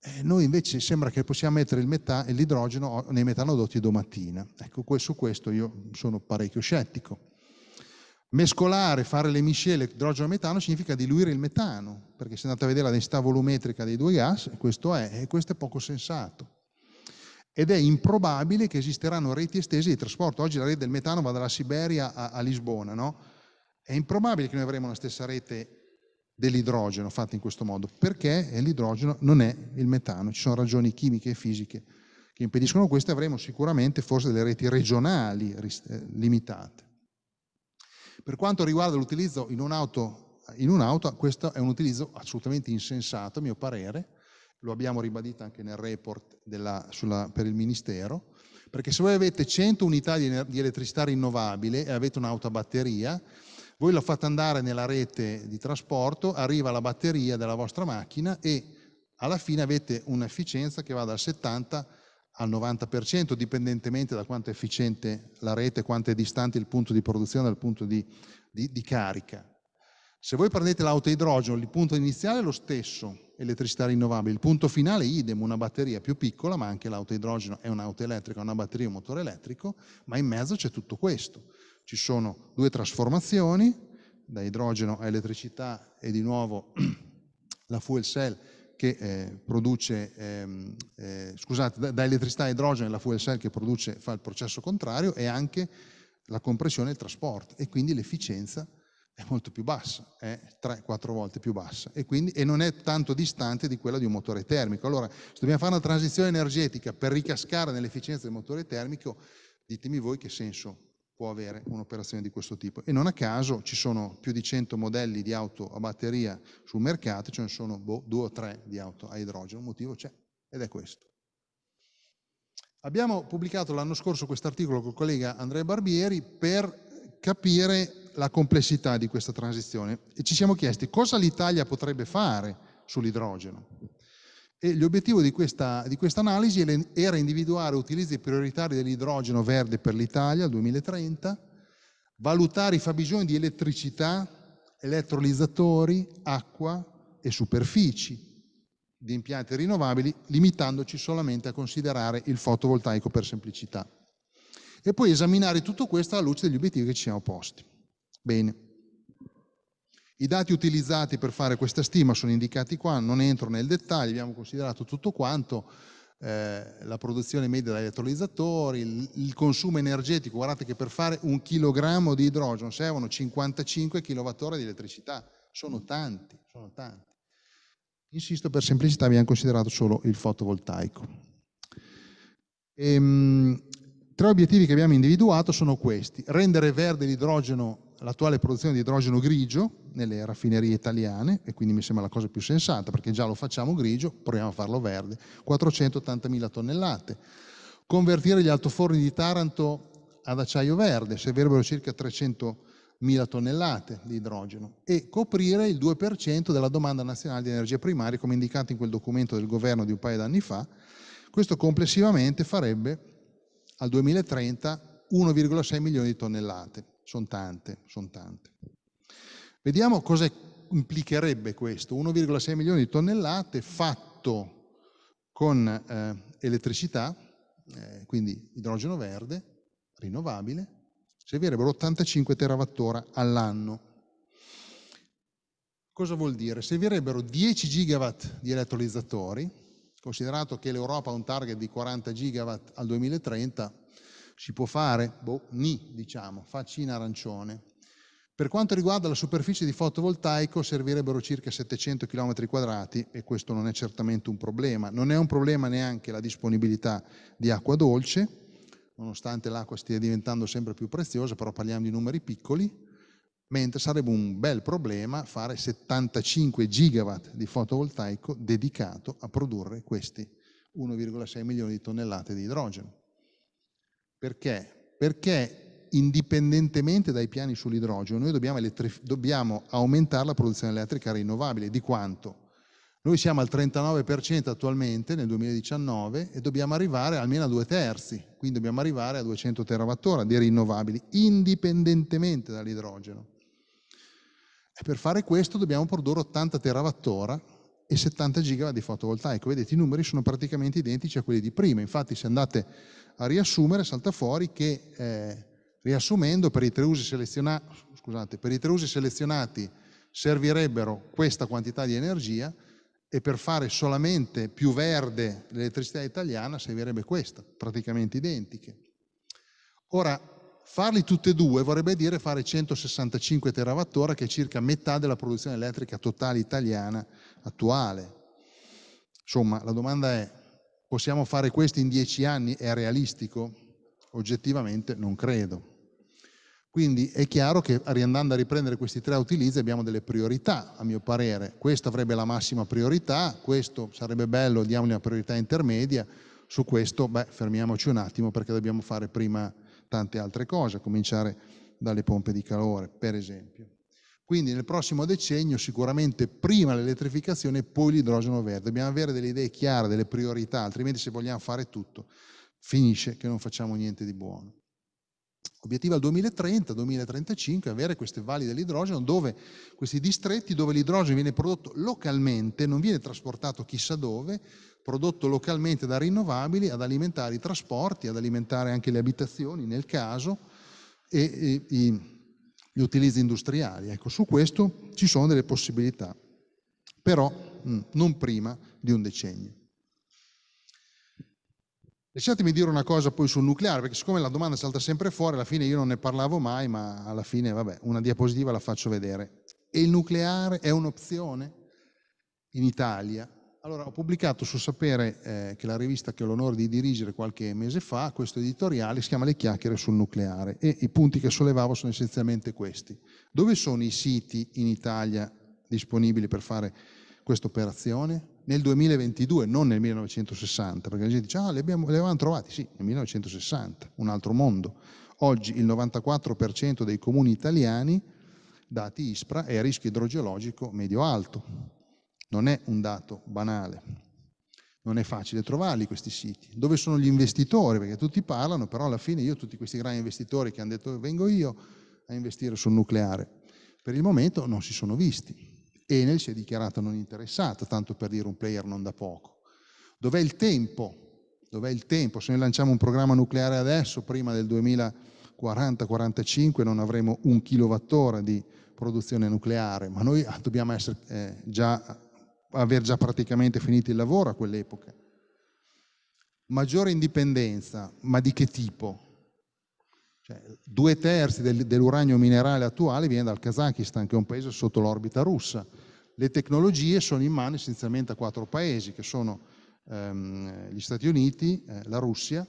Eh, noi invece sembra che possiamo mettere meta- l'idrogeno nei metanodotti domattina. Ecco, su questo io sono parecchio scettico. Mescolare, fare le miscele idrogeno-metano significa diluire il metano, perché se andate a vedere la densità volumetrica dei due gas, questo è, e questo è poco sensato. Ed è improbabile che esisteranno reti estese di trasporto. Oggi la rete del metano va dalla Siberia a, a Lisbona, no? È improbabile che noi avremo la stessa rete dell'idrogeno fatta in questo modo, perché l'idrogeno non è il metano, ci sono ragioni chimiche e fisiche che impediscono questo e avremo sicuramente forse delle reti regionali eh, limitate. Per quanto riguarda l'utilizzo in un'auto, un questo è un utilizzo assolutamente insensato, a mio parere, lo abbiamo ribadito anche nel report della, sulla, per il Ministero, perché se voi avete 100 unità di, di elettricità rinnovabile e avete un'auto a batteria, voi la fate andare nella rete di trasporto, arriva la batteria della vostra macchina e alla fine avete un'efficienza che va dal 70 al 90%, dipendentemente da quanto è efficiente la rete, quanto è distante il punto di produzione dal punto di, di, di carica. Se voi prendete l'auto a idrogeno, il punto iniziale è lo stesso, elettricità rinnovabile, il punto finale è idem, una batteria più piccola, ma anche l'auto a idrogeno è un'auto elettrica, una batteria, un motore elettrico, ma in mezzo c'è tutto questo. Ci sono due trasformazioni, da idrogeno a elettricità e di nuovo la fuel cell che eh, produce, ehm, eh, scusate, da, da, elettricità a idrogeno la fuel cell che produce fa il processo contrario e anche la compressione e il trasporto e quindi l'efficienza è molto più bassa, è 3-4 volte più bassa e, quindi, e non è tanto distante di quella di un motore termico. Allora, se dobbiamo fare una transizione energetica per ricascare nell'efficienza del motore termico, ditemi voi che senso può avere un'operazione di questo tipo. E non a caso ci sono più di 100 modelli di auto a batteria sul mercato, ce ne sono boh, due o tre di auto a idrogeno, un motivo c'è ed è questo. Abbiamo pubblicato l'anno scorso questo articolo col collega Andrea Barbieri per capire la complessità di questa transizione e ci siamo chiesti cosa l'Italia potrebbe fare sull'idrogeno. E l'obiettivo di questa, analisi era individuare utilizzi prioritari dell'idrogeno verde per l'Italia al 2030, valutare i fabbisogni di elettricità, elettrolizzatori, acqua e superfici di impianti rinnovabili, limitandoci solamente a considerare il fotovoltaico per semplicità. E poi esaminare tutto questo alla luce degli obiettivi che ci siamo posti. Bene. I dati utilizzati per fare questa stima sono indicati qua, non entro nel dettaglio, abbiamo considerato tutto quanto, eh, la produzione media dagli elettrolizzatori, il, il, consumo energetico, guardate che per fare un chilogrammo di idrogeno servono 55 kWh di elettricità, sono tanti, sono tanti. Insisto, per semplicità abbiamo considerato solo il fotovoltaico. Ehm, tre obiettivi che abbiamo individuato sono questi, rendere verde l'idrogeno l'attuale produzione di idrogeno grigio nelle raffinerie italiane, e quindi mi sembra la cosa più sensata, perché già lo facciamo grigio, proviamo a farlo verde, 480.000 tonnellate. Convertire gli altoforni di Taranto ad acciaio verde, servirebbero circa 300.000 tonnellate di idrogeno, e coprire il 2% della domanda nazionale di energia primaria, come indicato in quel documento del governo di un paio d'anni fa. Questo complessivamente farebbe al 2030 1,6 milioni di tonnellate sono tante, sono tante. Vediamo cosa implicherebbe questo. 1,6 milioni di tonnellate fatto con eh, elettricità, eh, quindi idrogeno verde, rinnovabile, servirebbero 85 terawattora all'anno. Cosa vuol dire? Servirebbero 10 gigawatt di elettrolizzatori, considerato che l'Europa ha un target di 40 gigawatt al 2030, si può fare? Boh, ni, diciamo, in arancione. Per quanto riguarda la superficie di fotovoltaico servirebbero circa 700 km quadrati e questo non è certamente un problema. Non è un problema neanche la disponibilità di acqua dolce, nonostante l'acqua stia diventando sempre più preziosa, però parliamo di numeri piccoli, mentre sarebbe un bel problema fare 75 gigawatt di fotovoltaico dedicato a produrre questi 1,6 milioni di tonnellate di idrogeno. Perché? Perché indipendentemente dai piani sull'idrogeno, noi dobbiamo, elettrif- dobbiamo aumentare la produzione elettrica rinnovabile. Di quanto? Noi siamo al 39% attualmente nel 2019 e dobbiamo arrivare almeno a due terzi, quindi dobbiamo arrivare a 200 TWh di rinnovabili, indipendentemente dall'idrogeno. E per fare questo dobbiamo produrre 80 TWh e 70 giga di fotovoltaico. Vedete, i numeri sono praticamente identici a quelli di prima. Infatti, se andate a riassumere, salta fuori che, eh, riassumendo, per i, tre usi selezionati, scusate, per i tre usi selezionati servirebbero questa quantità di energia e per fare solamente più verde l'elettricità italiana servirebbe questa, praticamente identiche. Ora, farli tutte e due vorrebbe dire fare 165 terawattora, che è circa metà della produzione elettrica totale italiana attuale. Insomma, la domanda è, possiamo fare questo in dieci anni? È realistico? Oggettivamente non credo. Quindi è chiaro che andando a riprendere questi tre utilizzi abbiamo delle priorità, a mio parere. Questo avrebbe la massima priorità, questo sarebbe bello, diamo una priorità intermedia. Su questo, beh, fermiamoci un attimo perché dobbiamo fare prima tante altre cose, a cominciare dalle pompe di calore, per esempio. Quindi nel prossimo decennio sicuramente prima l'elettrificazione e poi l'idrogeno verde. Dobbiamo avere delle idee chiare, delle priorità, altrimenti se vogliamo fare tutto finisce che non facciamo niente di buono. Obiettivo al 2030-2035 è avere queste valli dell'idrogeno dove questi distretti dove l'idrogeno viene prodotto localmente, non viene trasportato chissà dove, prodotto localmente da rinnovabili ad alimentare i trasporti, ad alimentare anche le abitazioni nel caso e, e, e gli utilizzi industriali. Ecco, su questo ci sono delle possibilità, però mh, mm, non prima di un decennio. Lasciatemi dire una cosa poi sul nucleare, perché siccome la domanda salta sempre fuori, alla fine io non ne parlavo mai, ma alla fine, vabbè, una diapositiva la faccio vedere. E il nucleare è un'opzione in Italia? Allora, ho pubblicato su Sapere, eh, che è la rivista che ho l'onore di dirigere qualche mese fa, questo editoriale, si chiama Le chiacchiere sul nucleare e i punti che sollevavo sono essenzialmente questi. Dove sono i siti in Italia disponibili per fare questa operazione? Nel 2022, non nel 1960, perché la gente dice, ah, li, abbiamo, li avevamo trovati, sì, nel 1960, un altro mondo. Oggi il 94% dei comuni italiani, dati ISPRA, è a rischio idrogeologico medio-alto non è un dato banale. Non è facile trovarli questi siti. Dove sono gli investitori? Perché tutti parlano, però alla fine io tutti questi grandi investitori che hanno detto vengo io a investire sul nucleare, per il momento non si sono visti. Enel si è dichiarata non interessata, tanto per dire un player non da poco. Dov'è il tempo? Dov'è il tempo? Se noi lanciamo un programma nucleare adesso, prima del 2040-45 non avremo un kilowattora di produzione nucleare, ma noi eh, dobbiamo essere eh, già aver già praticamente finito il lavoro a quell'epoca. Maggiore indipendenza, ma di che tipo? Cioè, due terzi del, dell'uranio minerale attuale viene dal Kazakistan, che è un paese sotto l'orbita russa. Le tecnologie sono in mano essenzialmente a quattro paesi, che sono ehm, gli Stati Uniti, eh, la Russia,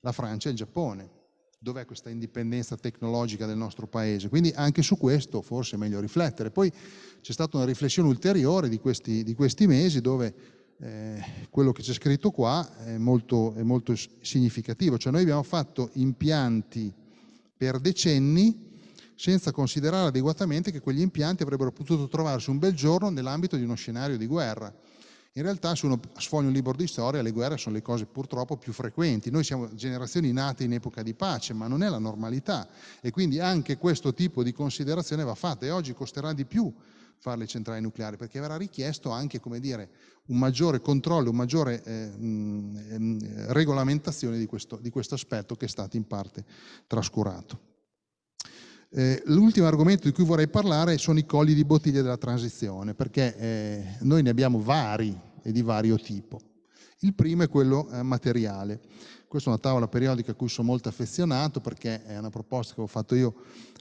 la Francia e il Giappone dov'è questa indipendenza tecnologica del nostro paese. Quindi anche su questo forse è meglio riflettere. Poi c'è stata una riflessione ulteriore di questi, di questi mesi dove eh, quello che c'è scritto qua è molto, è molto significativo. Cioè noi abbiamo fatto impianti per decenni senza considerare adeguatamente che quegli impianti avrebbero potuto trovarsi un bel giorno nell'ambito di uno scenario di guerra. In realtà se uno sfoglia un libro di storia le guerre sono le cose purtroppo più frequenti. Noi siamo generazioni nate in epoca di pace, ma non è la normalità e quindi anche questo tipo di considerazione va fatta e oggi costerà di più fare le centrali nucleari perché verrà richiesto anche come dire, un maggiore controllo, una maggiore eh, mh, mh, ehm, regolamentazione di questo, di questo aspetto che è stato in parte trascurato. Eh, l'ultimo argomento di cui vorrei parlare sono i colli di bottiglia della transizione, perché eh, noi ne abbiamo vari e di vario tipo. Il primo è quello eh, materiale. Questa è una tavola periodica a cui sono molto affezionato perché è una proposta che ho fatto io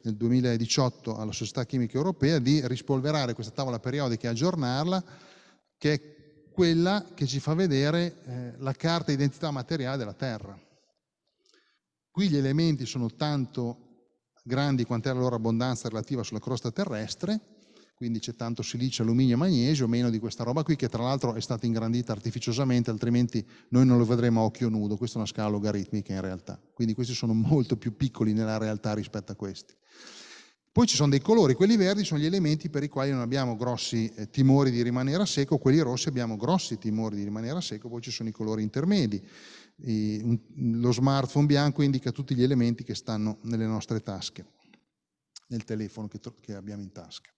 nel 2018 alla Società Chimica Europea di rispolverare questa tavola periodica e aggiornarla, che è quella che ci fa vedere eh, la carta identità materiale della Terra. Qui gli elementi sono tanto grandi quant'è la loro abbondanza relativa sulla crosta terrestre, quindi c'è tanto silicio, alluminio e magnesio, meno di questa roba qui che tra l'altro è stata ingrandita artificiosamente, altrimenti noi non lo vedremo a occhio nudo, questa è una scala logaritmica in realtà, quindi questi sono molto più piccoli nella realtà rispetto a questi. Poi ci sono dei colori, quelli verdi sono gli elementi per i quali non abbiamo grossi eh, timori di rimanere a secco, quelli rossi abbiamo grossi timori di rimanere a secco, poi ci sono i colori intermedi. E lo smartphone bianco indica tutti gli elementi che stanno nelle nostre tasche, nel telefono che, che abbiamo in tasca.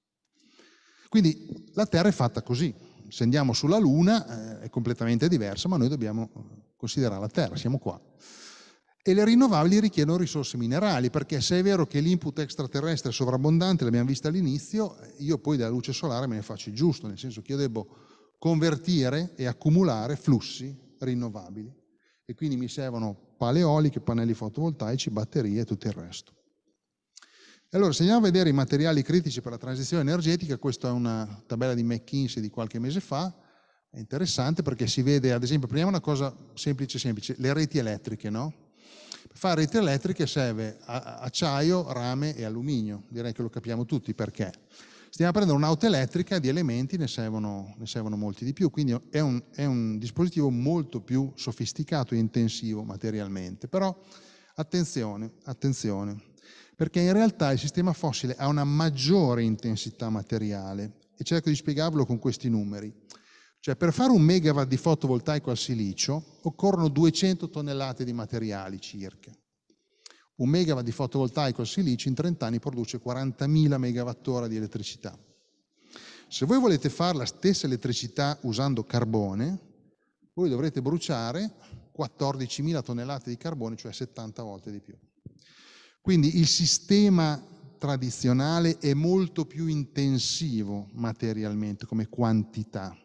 Quindi la Terra è fatta così. Se andiamo sulla Luna eh, è completamente diversa, ma noi dobbiamo eh, considerare la Terra, siamo qua. E le rinnovabili richiedono risorse minerali, perché se è vero che l'input extraterrestre è sovrabbondante, l'abbiamo vista all'inizio, eh, io poi dalla luce solare me ne faccio il giusto, nel senso che io devo convertire e accumulare flussi rinnovabili e quindi mi servono paleoliche, pannelli fotovoltaici, batterie e tutto il resto. E allora, se andiamo a vedere i materiali critici per la transizione energetica, questa è una tabella di McKinsey di qualche mese fa, è interessante perché si vede, ad esempio, prendiamo una cosa semplice, semplice, le reti elettriche, no? Per fare reti elettriche serve acciaio, rame e alluminio, direi che lo capiamo tutti perché stiamo prendendo un'auto elettrica di elementi ne servono, ne servono molti di più, quindi è un, è un, dispositivo molto più sofisticato e intensivo materialmente. Però attenzione, attenzione, perché in realtà il sistema fossile ha una maggiore intensità materiale e cerco di spiegarvelo con questi numeri. Cioè per fare un megawatt di fotovoltaico al silicio occorrono 200 tonnellate di materiali circa. Un megawatt di fotovoltaico al silicio in 30 anni produce 40.000 megawattora di elettricità. Se voi volete fare la stessa elettricità usando carbone, voi dovrete bruciare 14.000 tonnellate di carbone, cioè 70 volte di più. Quindi il sistema tradizionale è molto più intensivo materialmente come quantità.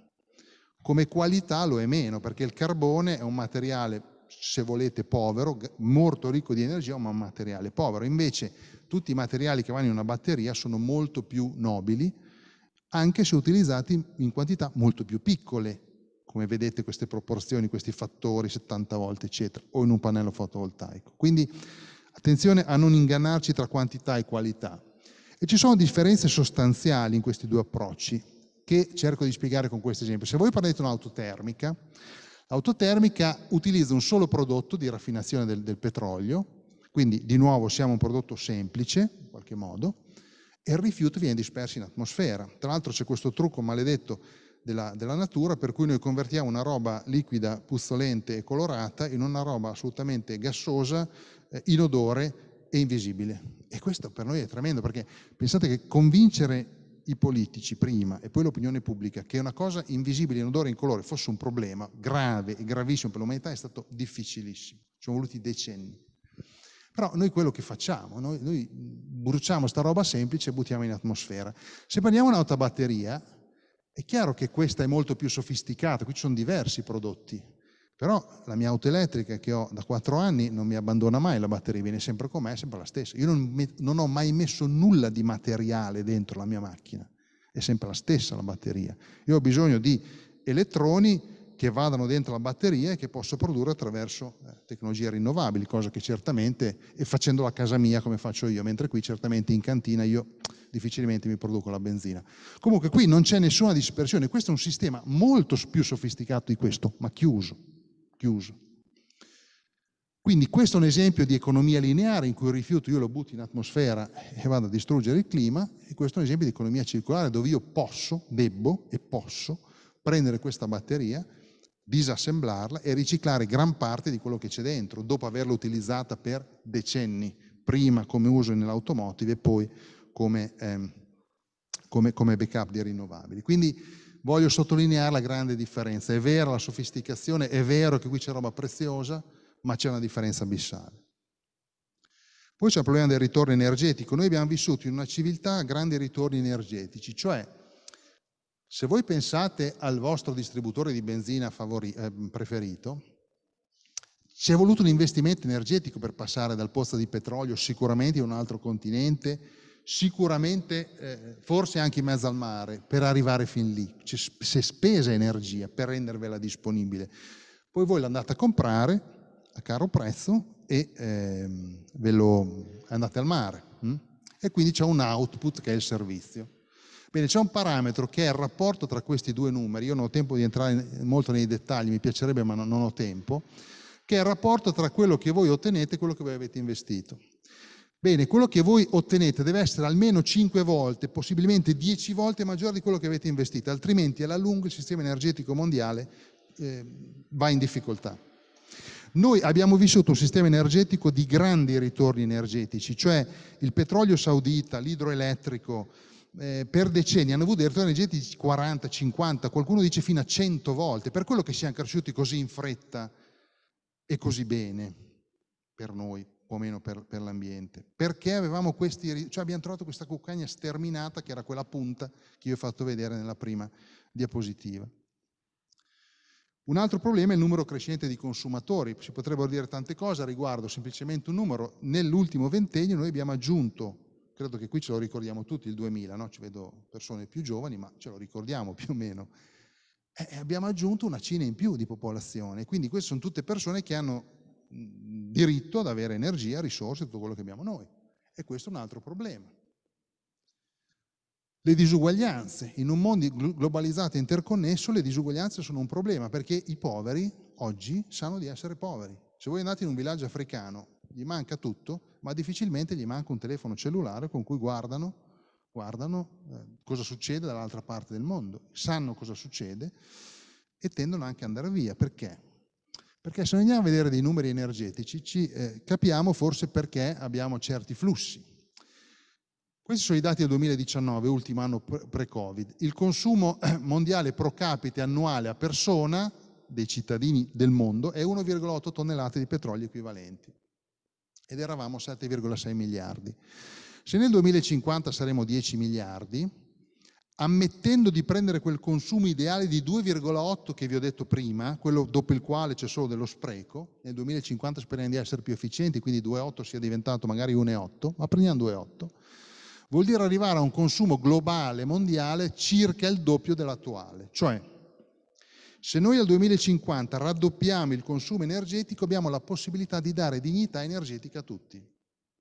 Come qualità lo è meno, perché il carbone è un materiale se volete, povero, molto ricco di energia, ma un materiale povero. Invece tutti i materiali che vanno in una batteria sono molto più nobili, anche se utilizzati in quantità molto più piccole, come vedete queste proporzioni, questi fattori, 70 volte, eccetera, o in un pannello fotovoltaico. Quindi attenzione a non ingannarci tra quantità e qualità. E ci sono differenze sostanziali in questi due approcci che cerco di spiegare con questo esempio. Se voi prendete un'auto termica, L'autotermica utilizza un solo prodotto di raffinazione del, del petrolio, quindi di nuovo siamo un prodotto semplice, in qualche modo, e il rifiuto viene disperso in atmosfera. Tra l'altro c'è questo trucco maledetto della, della, natura per cui noi convertiamo una roba liquida, puzzolente e colorata in una roba assolutamente gassosa, eh, inodore e invisibile. E questo per noi è tremendo perché pensate che convincere i politici prima e poi l'opinione pubblica che una cosa invisibile in odore e in colore fosse un problema grave e gravissimo per l'umanità è stato difficilissimo. Ci sono voluti decenni. Però noi quello che facciamo, noi, noi bruciamo sta roba semplice e buttiamo in atmosfera. Se prendiamo un'autobatteria, è chiaro che questa è molto più sofisticata, qui ci sono diversi prodotti, però la mia auto elettrica che ho da 4 anni non mi abbandona mai, la batteria viene sempre con me, è sempre la stessa. Io non, non, ho mai messo nulla di materiale dentro la mia macchina, è sempre la stessa la batteria. Io ho bisogno di elettroni che vadano dentro la batteria e che posso produrre attraverso eh, tecnologie rinnovabili, cosa che certamente, e facendola a casa mia come faccio io, mentre qui certamente in cantina io difficilmente mi produco la benzina. Comunque qui non c'è nessuna dispersione, questo è un sistema molto più sofisticato di questo, ma chiuso chiuso. Quindi questo è un esempio di economia lineare in cui il rifiuto io lo butto in atmosfera e vado a distruggere il clima e questo è un esempio di economia circolare dove io posso, debbo e posso prendere questa batteria, disassemblarla e riciclare gran parte di quello che c'è dentro dopo averla utilizzata per decenni, prima come uso nell'automotive e poi come, ehm, come, come backup di rinnovabili. Quindi voglio sottolineare la grande differenza. È vera la sofisticazione, è vero che qui c'è roba preziosa, ma c'è una differenza abissale. Poi c'è il problema del ritorno energetico. Noi abbiamo vissuto in una civiltà grandi ritorni energetici, cioè se voi pensate al vostro distributore di benzina favori, eh, preferito, ci è voluto un investimento energetico per passare dal pozzo di petrolio sicuramente in un altro continente sicuramente eh, forse anche in mezzo al mare per arrivare fin lì. C'è, si è spesa energia per rendervela disponibile. Poi voi l'andate a comprare a caro prezzo e ehm, ve lo andate al mare. Hm? E quindi c'è un output che è il servizio. Bene, c'è un parametro che è il rapporto tra questi due numeri. Io non ho tempo di entrare molto nei dettagli, mi piacerebbe, ma non, non ho tempo. Che è il rapporto tra quello che voi ottenete e quello che voi avete investito. Bene, quello che voi ottenete deve essere almeno 5 volte, possibilmente 10 volte maggiore di quello che avete investito, altrimenti alla lunga il sistema energetico mondiale eh, va in difficoltà. Noi abbiamo vissuto un sistema energetico di grandi ritorni energetici, cioè il petrolio saudita, l'idroelettrico, eh, per decenni hanno avuto dei ritorni energetici 40, 50, qualcuno dice fino a 100 volte, per quello che siamo cresciuti così in fretta e così bene per noi, o meno per, per l'ambiente. Perché avevamo questi, cioè abbiamo trovato questa cuccagna sterminata che era quella punta che io ho fatto vedere nella prima diapositiva. Un altro problema è il numero crescente di consumatori. Si potrebbero dire tante cose a riguardo, semplicemente un numero. Nell'ultimo ventennio noi abbiamo aggiunto, credo che qui ce lo ricordiamo tutti, il 2000, no? ci vedo persone più giovani, ma ce lo ricordiamo più o meno. Eh, e abbiamo aggiunto una Cina in più di popolazione, quindi queste sono tutte persone che hanno diritto ad avere energia, risorse, tutto quello che abbiamo noi. E questo è un altro problema. Le disuguaglianze. In un mondo globalizzato e interconnesso le disuguaglianze sono un problema perché i poveri oggi sanno di essere poveri. Se voi andate in un villaggio africano, gli manca tutto, ma difficilmente gli manca un telefono cellulare con cui guardano, guardano eh, cosa succede dall'altra parte del mondo, sanno cosa succede e tendono anche ad andare via. Perché? Perché se andiamo a vedere dei numeri energetici ci, eh, capiamo forse perché abbiamo certi flussi. Questi sono i dati del 2019, ultimo anno pre-Covid. Il consumo eh, mondiale pro capite annuale a persona dei cittadini del mondo è 1,8 tonnellate di petrolio equivalenti ed eravamo 7,6 miliardi. Se nel 2050 saremo 10 miliardi, ammettendo di prendere quel consumo ideale di 2,8 che vi ho detto prima, quello dopo il quale c'è solo dello spreco, nel 2050 speriamo di essere più efficienti, quindi 2,8 sia diventato magari 1,8, ma prendiamo 2,8, vuol dire arrivare a un consumo globale mondiale circa il doppio dell'attuale, cioè se noi al 2050 raddoppiamo il consumo energetico abbiamo la possibilità di dare dignità energetica a tutti.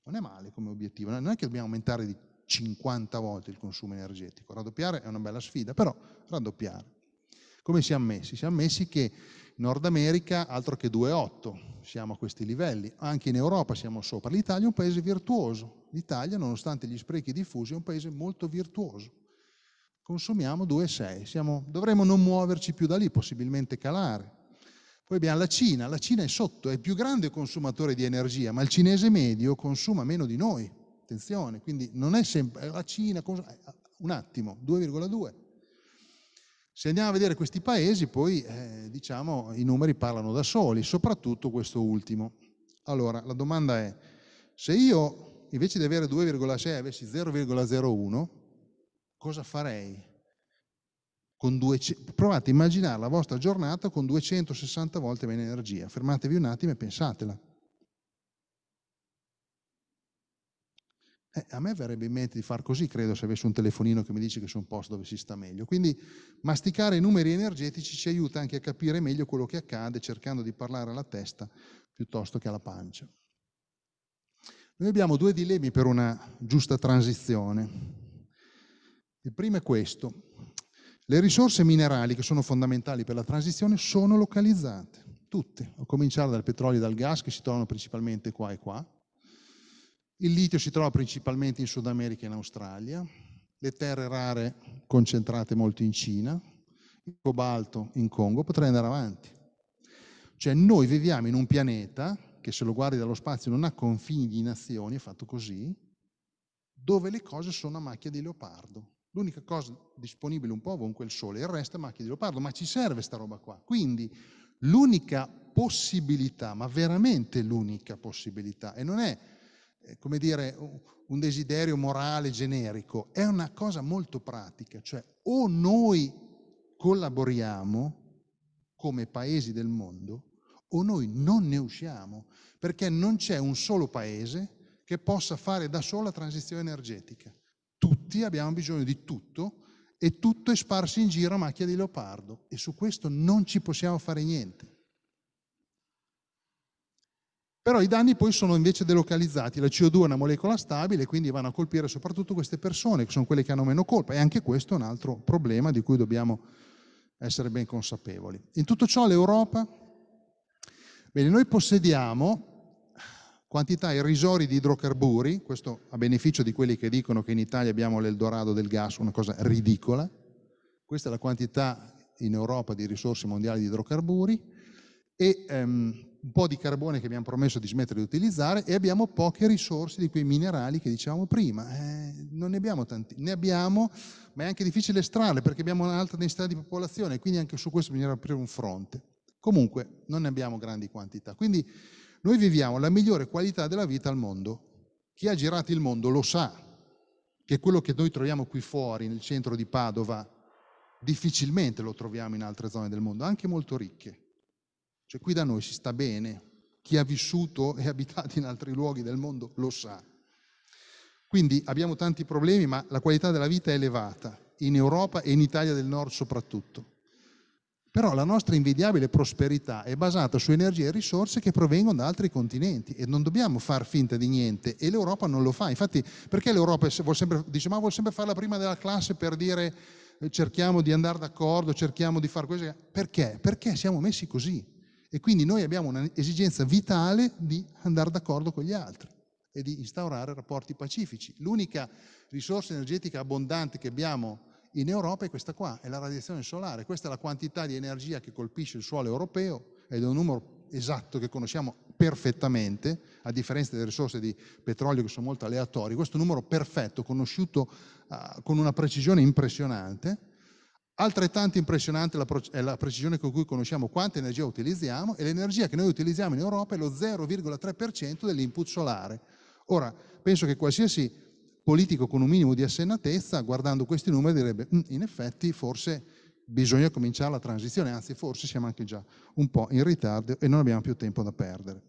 Non è male come obiettivo, non è che dobbiamo aumentare di 50 volte il consumo energetico. Raddoppiare è una bella sfida, però raddoppiare. Come siamo messi? Siamo messi che in Nord America altro che 2,8, siamo a questi livelli, anche in Europa siamo sopra. L'Italia è un paese virtuoso, l'Italia nonostante gli sprechi diffusi è un paese molto virtuoso. Consumiamo 2,6, dovremmo non muoverci più da lì, possibilmente calare. Poi abbiamo la Cina, la Cina è sotto, è il più grande consumatore di energia, ma il cinese medio consuma meno di noi, Attenzione, quindi non è sempre eh, la Cina, eh, un attimo, 2,2. Se andiamo a vedere questi paesi, poi eh, diciamo i numeri parlano da soli, soprattutto questo ultimo. Allora, la domanda è, se io invece di avere 2,6 avessi 0,01, cosa farei? Due, provate a immaginare la vostra giornata con 260 volte meno energia. Fermatevi un attimo e pensatela. Eh, a me verrebbe in mente di far così, credo, se avessi un telefonino che mi dice che sono un posto dove si sta meglio. Quindi masticare i numeri energetici ci aiuta anche a capire meglio quello che accade cercando di parlare alla testa piuttosto che alla pancia. Noi abbiamo due dilemmi per una giusta transizione. Il primo è questo. Le risorse minerali che sono fondamentali per la transizione sono localizzate, tutte, a cominciare dal petrolio e dal gas che si trovano principalmente qua e qua, il litio si trova principalmente in Sud America e in Australia, le terre rare concentrate molto in Cina, il cobalto in Congo, potrei andare avanti. Cioè noi viviamo in un pianeta che se lo guardi dallo spazio non ha confini di nazioni, è fatto così, dove le cose sono a macchia di leopardo. L'unica cosa disponibile un po' ovunque è il sole, il resto è macchia di leopardo, ma ci serve sta roba qua. Quindi l'unica possibilità, ma veramente l'unica possibilità, e non è come dire, un desiderio morale generico, è una cosa molto pratica, cioè o noi collaboriamo come paesi del mondo o noi non ne usciamo, perché non c'è un solo paese che possa fare da solo la transizione energetica. Tutti abbiamo bisogno di tutto e tutto è sparso in giro a macchia di leopardo e su questo non ci possiamo fare niente. Però i danni poi sono invece delocalizzati, la CO2 è una molecola stabile, quindi vanno a colpire soprattutto queste persone, che sono quelle che hanno meno colpa, e anche questo è un altro problema di cui dobbiamo essere ben consapevoli. In tutto ciò l'Europa, bene, noi possediamo quantità irrisori di idrocarburi, questo a beneficio di quelli che dicono che in Italia abbiamo l'Eldorado del gas, una cosa ridicola, questa è la quantità in Europa di risorse mondiali di idrocarburi, e um, un po' di carbone che abbiamo promesso di smettere di utilizzare e abbiamo poche risorse di quei minerali che dicevamo prima. Eh, non ne abbiamo tanti, ne abbiamo, ma è anche difficile estrarle perché abbiamo un'alta densità di popolazione, quindi anche su questo bisogna aprire un fronte. Comunque non ne abbiamo grandi quantità. Quindi noi viviamo la migliore qualità della vita al mondo. Chi ha girato il mondo lo sa che quello che noi troviamo qui fuori, nel centro di Padova, difficilmente lo troviamo in altre zone del mondo, anche molto ricche cioè qui da noi si sta bene, chi ha vissuto e abitato in altri luoghi del mondo lo sa. Quindi abbiamo tanti problemi, ma la qualità della vita è elevata, in Europa e in Italia del Nord soprattutto. Però la nostra invidiabile prosperità è basata su energie e risorse che provengono da altri continenti e non dobbiamo far finta di niente e l'Europa non lo fa. Infatti perché l'Europa vuol sempre, dice ma vuol sempre fare la prima della classe per dire eh, cerchiamo di andare d'accordo, cerchiamo di fare cose? Perché? Perché siamo messi così. E quindi noi abbiamo un'esigenza vitale di andare d'accordo con gli altri e di instaurare rapporti pacifici. L'unica risorsa energetica abbondante che abbiamo in Europa è questa qua, è la radiazione solare. Questa è la quantità di energia che colpisce il suolo europeo ed è un numero esatto che conosciamo perfettamente, a differenza delle risorse di petrolio che sono molto aleatorie. Questo numero perfetto, conosciuto uh, con una precisione impressionante, Altrettanto impressionante è la precisione con cui conosciamo quanta energia utilizziamo e l'energia che noi utilizziamo in Europa è lo 0,3% dell'input solare. Ora, penso che qualsiasi politico con un minimo di assennatezza, guardando questi numeri, direbbe mm, in effetti forse bisogna cominciare la transizione, anzi forse siamo anche già un po' in ritardo e non abbiamo più tempo da perdere.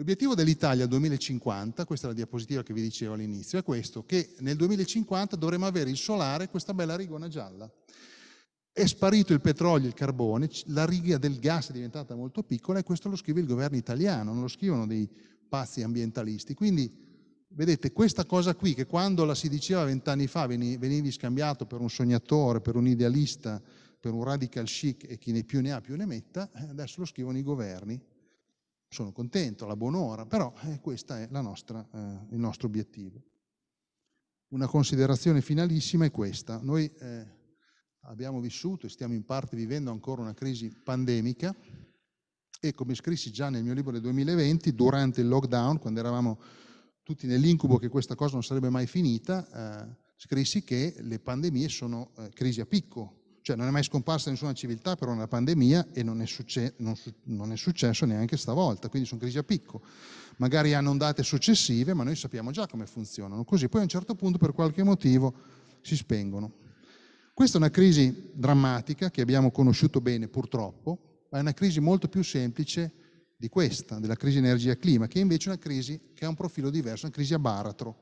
L'obiettivo dell'Italia 2050, questa è la diapositiva che vi dicevo all'inizio, è questo, che nel 2050 dovremo avere il solare, questa bella rigona gialla. È sparito il petrolio, e il carbone, la riga del gas è diventata molto piccola e questo lo scrive il governo italiano, non lo scrivono dei pazzi ambientalisti. Quindi, vedete, questa cosa qui, che quando la si diceva vent'anni fa venivi scambiato per un sognatore, per un idealista, per un radical chic e chi ne più ne ha più ne metta, eh, adesso lo scrivono i governi sono contento, la buon'ora, però eh, questo è nostra, eh, il nostro obiettivo. Una considerazione finalissima è questa. Noi eh, abbiamo vissuto e stiamo in parte vivendo ancora una crisi pandemica e come scrissi già nel mio libro del 2020, durante il lockdown, quando eravamo tutti nell'incubo che questa cosa non sarebbe mai finita, eh, scrissi che le pandemie sono eh, crisi a picco, cioè non è mai scomparsa nessuna civiltà per una pandemia e non è, succe non, su non è successo neanche stavolta, quindi sono crisi a picco. Magari hanno ondate successive, ma noi sappiamo già come funzionano. Così poi a un certo punto per qualche motivo si spengono. Questa è una crisi drammatica che abbiamo conosciuto bene purtroppo, ma è una crisi molto più semplice di questa, della crisi energia-clima, che è invece una crisi che ha un profilo diverso, una crisi a baratro.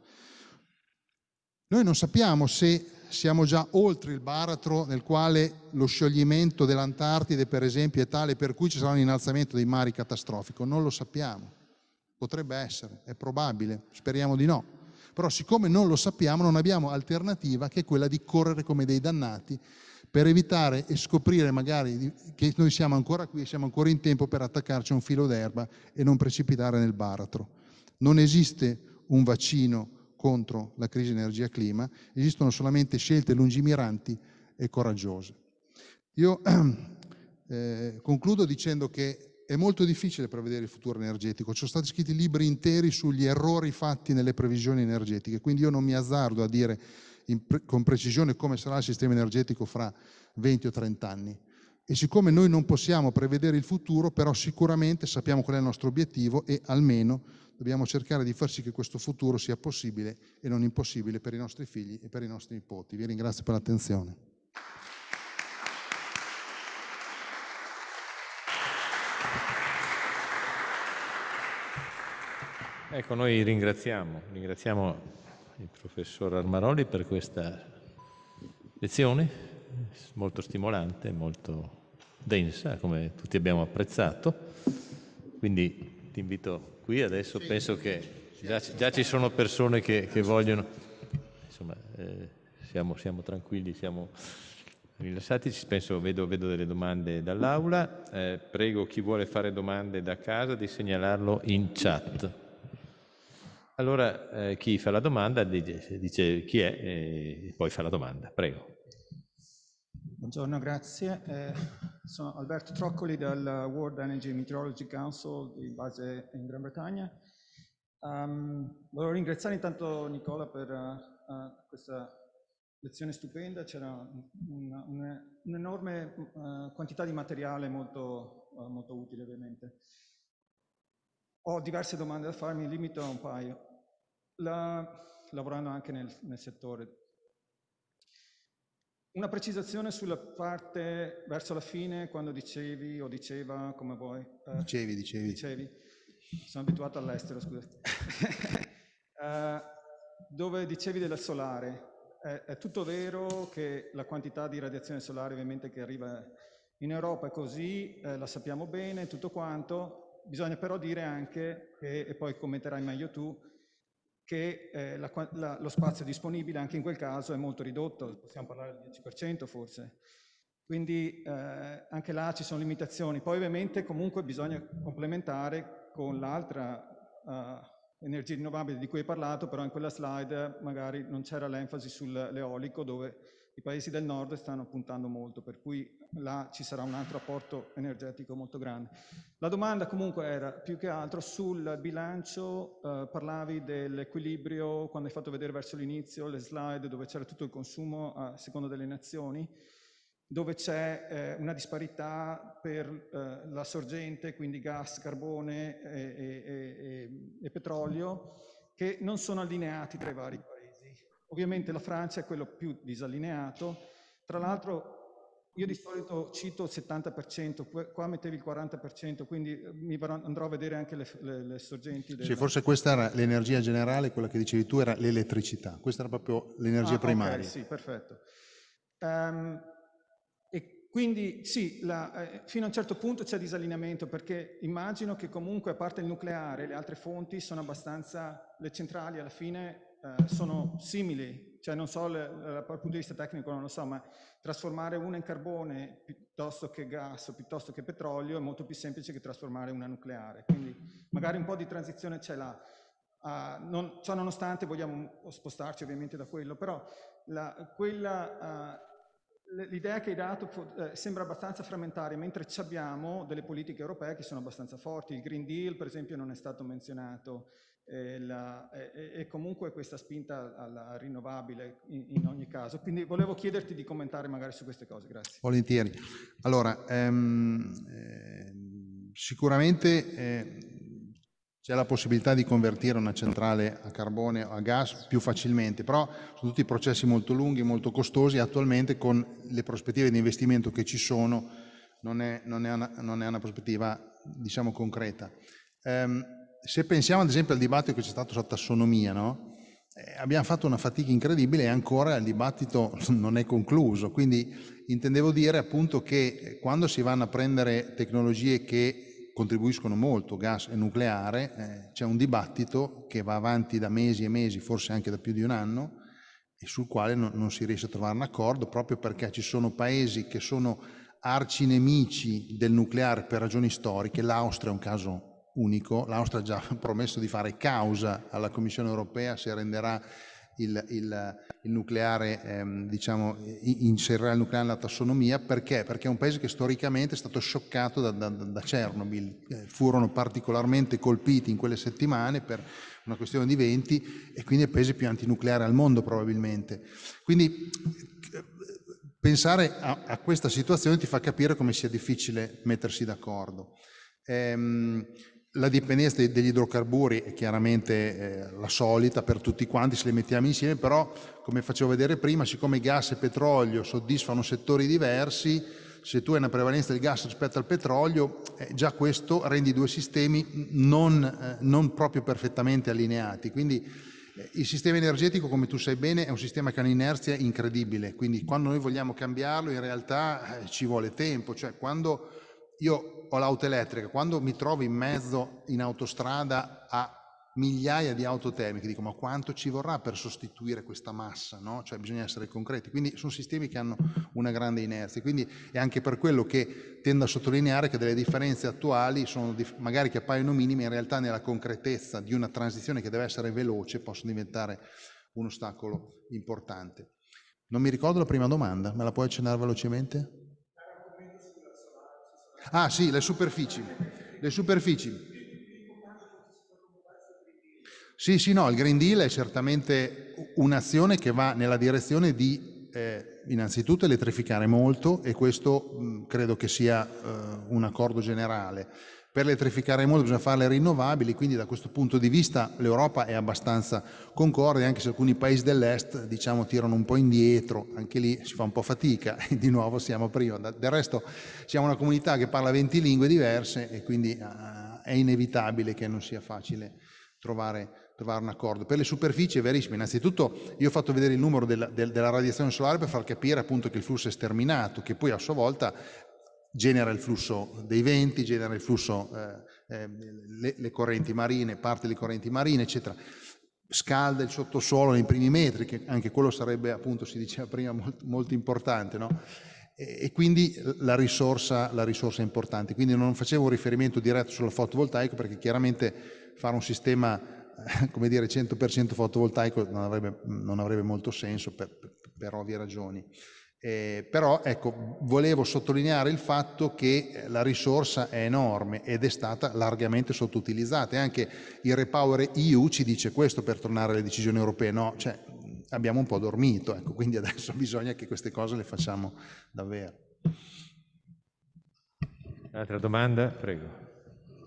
Noi non sappiamo se siamo già oltre il baratro nel quale lo scioglimento dell'Antartide, per esempio, è tale per cui ci sarà un innalzamento dei mari catastrofico. Non lo sappiamo. Potrebbe essere, è probabile, speriamo di no. Però siccome non lo sappiamo, non abbiamo alternativa che quella di correre come dei dannati per evitare e scoprire magari che noi siamo ancora qui, siamo ancora in tempo per attaccarci a un filo d'erba e non precipitare nel baratro. Non esiste un vaccino contro la crisi energia-clima, esistono solamente scelte lungimiranti e coraggiose. Io eh, concludo dicendo che è molto difficile prevedere il futuro energetico, ci sono stati scritti libri interi sugli errori fatti nelle previsioni energetiche, quindi io non mi azzardo a dire pre con precisione come sarà il sistema energetico fra 20 o 30 anni. E siccome noi non possiamo prevedere il futuro, però sicuramente sappiamo qual è il nostro obiettivo e almeno dobbiamo cercare di far sì che questo futuro sia possibile e non impossibile per i nostri figli e per i nostri nipoti. Vi ringrazio per l'attenzione. Ecco, noi ringraziamo, ringraziamo il professor Armaroli per questa lezione molto stimolante, molto densa, come tutti abbiamo apprezzato. Quindi ti invito qui adesso, penso che già, già ci sono persone che, che vogliono, insomma eh, siamo, siamo, tranquilli, siamo rilassati, penso vedo, vedo delle domande dall'aula, eh, prego chi vuole fare domande da casa di segnalarlo in chat. Allora eh, chi fa la domanda dice, dice chi è eh, e poi fa la domanda, prego. Buongiorno, grazie. Eh, sono Alberto Troccoli del World Energy Meteorology Council in base in Gran Bretagna. Um, volevo ringraziare intanto Nicola per uh, questa lezione stupenda, c'era un'enorme un, un uh, quantità di materiale molto, eh, molto utile ovviamente. Ho diverse domande da farmi, limito a un paio. La, lavorando anche nel, nel settore, una precisazione sulla parte verso la fine, quando dicevi o diceva, come vuoi. Eh, dicevi, dicevi. Dicevi. Sono abituato all'estero, scusa. eh, dove dicevi del solare. È, è, tutto vero che la quantità di radiazione solare ovviamente che arriva in Europa è così, eh, la sappiamo bene, tutto quanto. Bisogna però dire anche, che, e poi commenterai meglio tu, che eh, la, la, lo spazio disponibile anche in quel caso è molto ridotto, possiamo parlare del 10% forse. Quindi eh, anche là ci sono limitazioni. Poi ovviamente comunque bisogna complementare con l'altra eh, energia rinnovabile di cui hai parlato, però in quella slide magari non c'era l'enfasi sull'eolico dove i paesi del nord stanno puntando molto, per cui là ci sarà un altro apporto energetico molto grande. La domanda comunque era più che altro sul bilancio, eh, parlavi dell'equilibrio, quando hai fatto vedere verso l'inizio le slide dove c'era tutto il consumo a seconda delle nazioni, dove c'è eh, una disparità per eh, la sorgente, quindi gas, carbone e, e, e, e petrolio, che non sono allineati tra i vari paesi. Ovviamente la Francia è quello più disallineato. Tra l'altro io di solito cito il 70%, qua mettevi il 40%, quindi eh, andrò a vedere anche le, le, le sorgenti. Della... Sì, forse questa era l'energia generale, quella che dicevi tu era l'elettricità, questa era proprio l'energia ah, primaria. Okay, sì, perfetto. Um, e quindi sì, la, eh, fino a un certo punto c'è disallineamento, perché immagino che comunque, a parte il nucleare, le altre fonti sono abbastanza, le centrali alla fine eh, sono simili, cioè non so dal punto di vista tecnico, non lo so, ma trasformare una in carbone piuttosto che gas o piuttosto che petrolio è molto più semplice che trasformare una nucleare. Quindi magari un po' di transizione ce l'ha. Uh, non, ciò nonostante vogliamo spostarci ovviamente da quello, però ah, l'idea uh, che hai dato uh, sembra abbastanza frammentaria, mentre abbiamo delle politiche europee che sono abbastanza forti. Il Green Deal, per esempio, non è stato menzionato e, eh, la, e, eh, eh, e comunque questa spinta alla rinnovabile in, in, ogni caso. Quindi volevo chiederti di commentare magari su queste cose, grazie. Volentieri. Allora, ehm, eh, sicuramente eh, c'è la possibilità di convertire una centrale a carbone o a gas più facilmente, però sono tutti processi molto lunghi, molto costosi, attualmente con le prospettive di investimento che ci sono non è, non è, una, non è una, prospettiva diciamo concreta. Ehm, se pensiamo ad esempio al dibattito che c'è stato sulla tassonomia, no? eh, abbiamo fatto una fatica incredibile e ancora il dibattito non è concluso. Quindi intendevo dire appunto che eh, quando si vanno a prendere tecnologie che contribuiscono molto, gas e nucleare, eh, c'è un dibattito che va avanti da mesi e mesi, forse anche da più di un anno, e sul quale non, non si riesce a trovare un accordo proprio perché ci sono paesi che sono arcinemici del nucleare per ragioni storiche, l'Austria è un caso unico. L'Austria ha già promesso di fare causa alla Commissione europea se renderà il, il, il nucleare, ehm, diciamo, inserirà il nucleare nella tassonomia. Perché? Perché è un paese che storicamente è stato scioccato da, da, da Chernobyl. Eh, furono particolarmente colpiti in quelle settimane per una questione di venti e quindi è il paese più antinucleare al mondo probabilmente. Quindi pensare a, a questa situazione ti fa capire come sia difficile mettersi d'accordo. Ehm, la dipendenza degli idrocarburi è chiaramente eh, la solita per tutti quanti, se le mettiamo insieme, però, come facevo vedere prima, siccome gas e petrolio soddisfano settori diversi, se tu hai una prevalenza del gas rispetto al petrolio, eh, già questo rendi due sistemi non, eh, non proprio perfettamente allineati. Quindi il sistema energetico, come tu sai bene, è un sistema che ha un'inerzia incredibile, quindi quando noi vogliamo cambiarlo in realtà ci vuole tempo, cioè quando io ho l'auto elettrica, quando mi trovo in mezzo in autostrada a migliaia di auto termiche, dico ma quanto ci vorrà per sostituire questa massa, no? Cioè bisogna essere concreti, quindi sono sistemi che hanno una grande inerzia, quindi è anche per quello che tendo a sottolineare che delle differenze attuali sono magari che appaiono minime, in realtà nella concretezza di una transizione che deve essere veloce possono diventare un ostacolo importante. Non mi ricordo la prima domanda, me la puoi accennare velocemente? Ah sì, le superfici. Le superfici. Sì, sì, no, il Green Deal è certamente un'azione che va nella direzione di eh, innanzitutto elettrificare molto e questo mh, credo che sia eh, un accordo generale. Per elettrificare il mondo bisogna fare le rinnovabili, quindi da questo punto di vista l'Europa è abbastanza concorde, anche se alcuni paesi dell'est diciamo, tirano un po' indietro, anche lì si fa un po' fatica e di nuovo siamo prima. Del resto siamo una comunità che parla 20 lingue diverse e quindi uh, è inevitabile che non sia facile trovare trovare un accordo. Per le superfici è verissimo, innanzitutto io ho fatto vedere il numero della, del, della radiazione solare per far capire appunto che il flusso è sterminato, che poi a sua volta genera il flusso dei venti, genera il flusso, eh, eh, le, le, correnti marine, parte delle correnti marine, eccetera. Scalda il sottosuolo nei primi metri, che anche quello sarebbe, appunto, si diceva prima, molto, molto importante, no? e, e, quindi la risorsa, la risorsa, è importante. Quindi non facevo un riferimento diretto sulla fotovoltaico, perché chiaramente fare un sistema come dire 100% fotovoltaico non avrebbe, non avrebbe molto senso per, per ovvie ragioni. Eh, però ecco, volevo sottolineare il fatto che eh, la risorsa è enorme ed è stata largamente sottoutilizzata. e anche il Repower EU ci dice questo per tornare alle decisioni europee, no? Cioè, abbiamo un po' dormito, ecco, quindi adesso bisogna che queste cose le facciamo davvero. Altra domanda? Prego.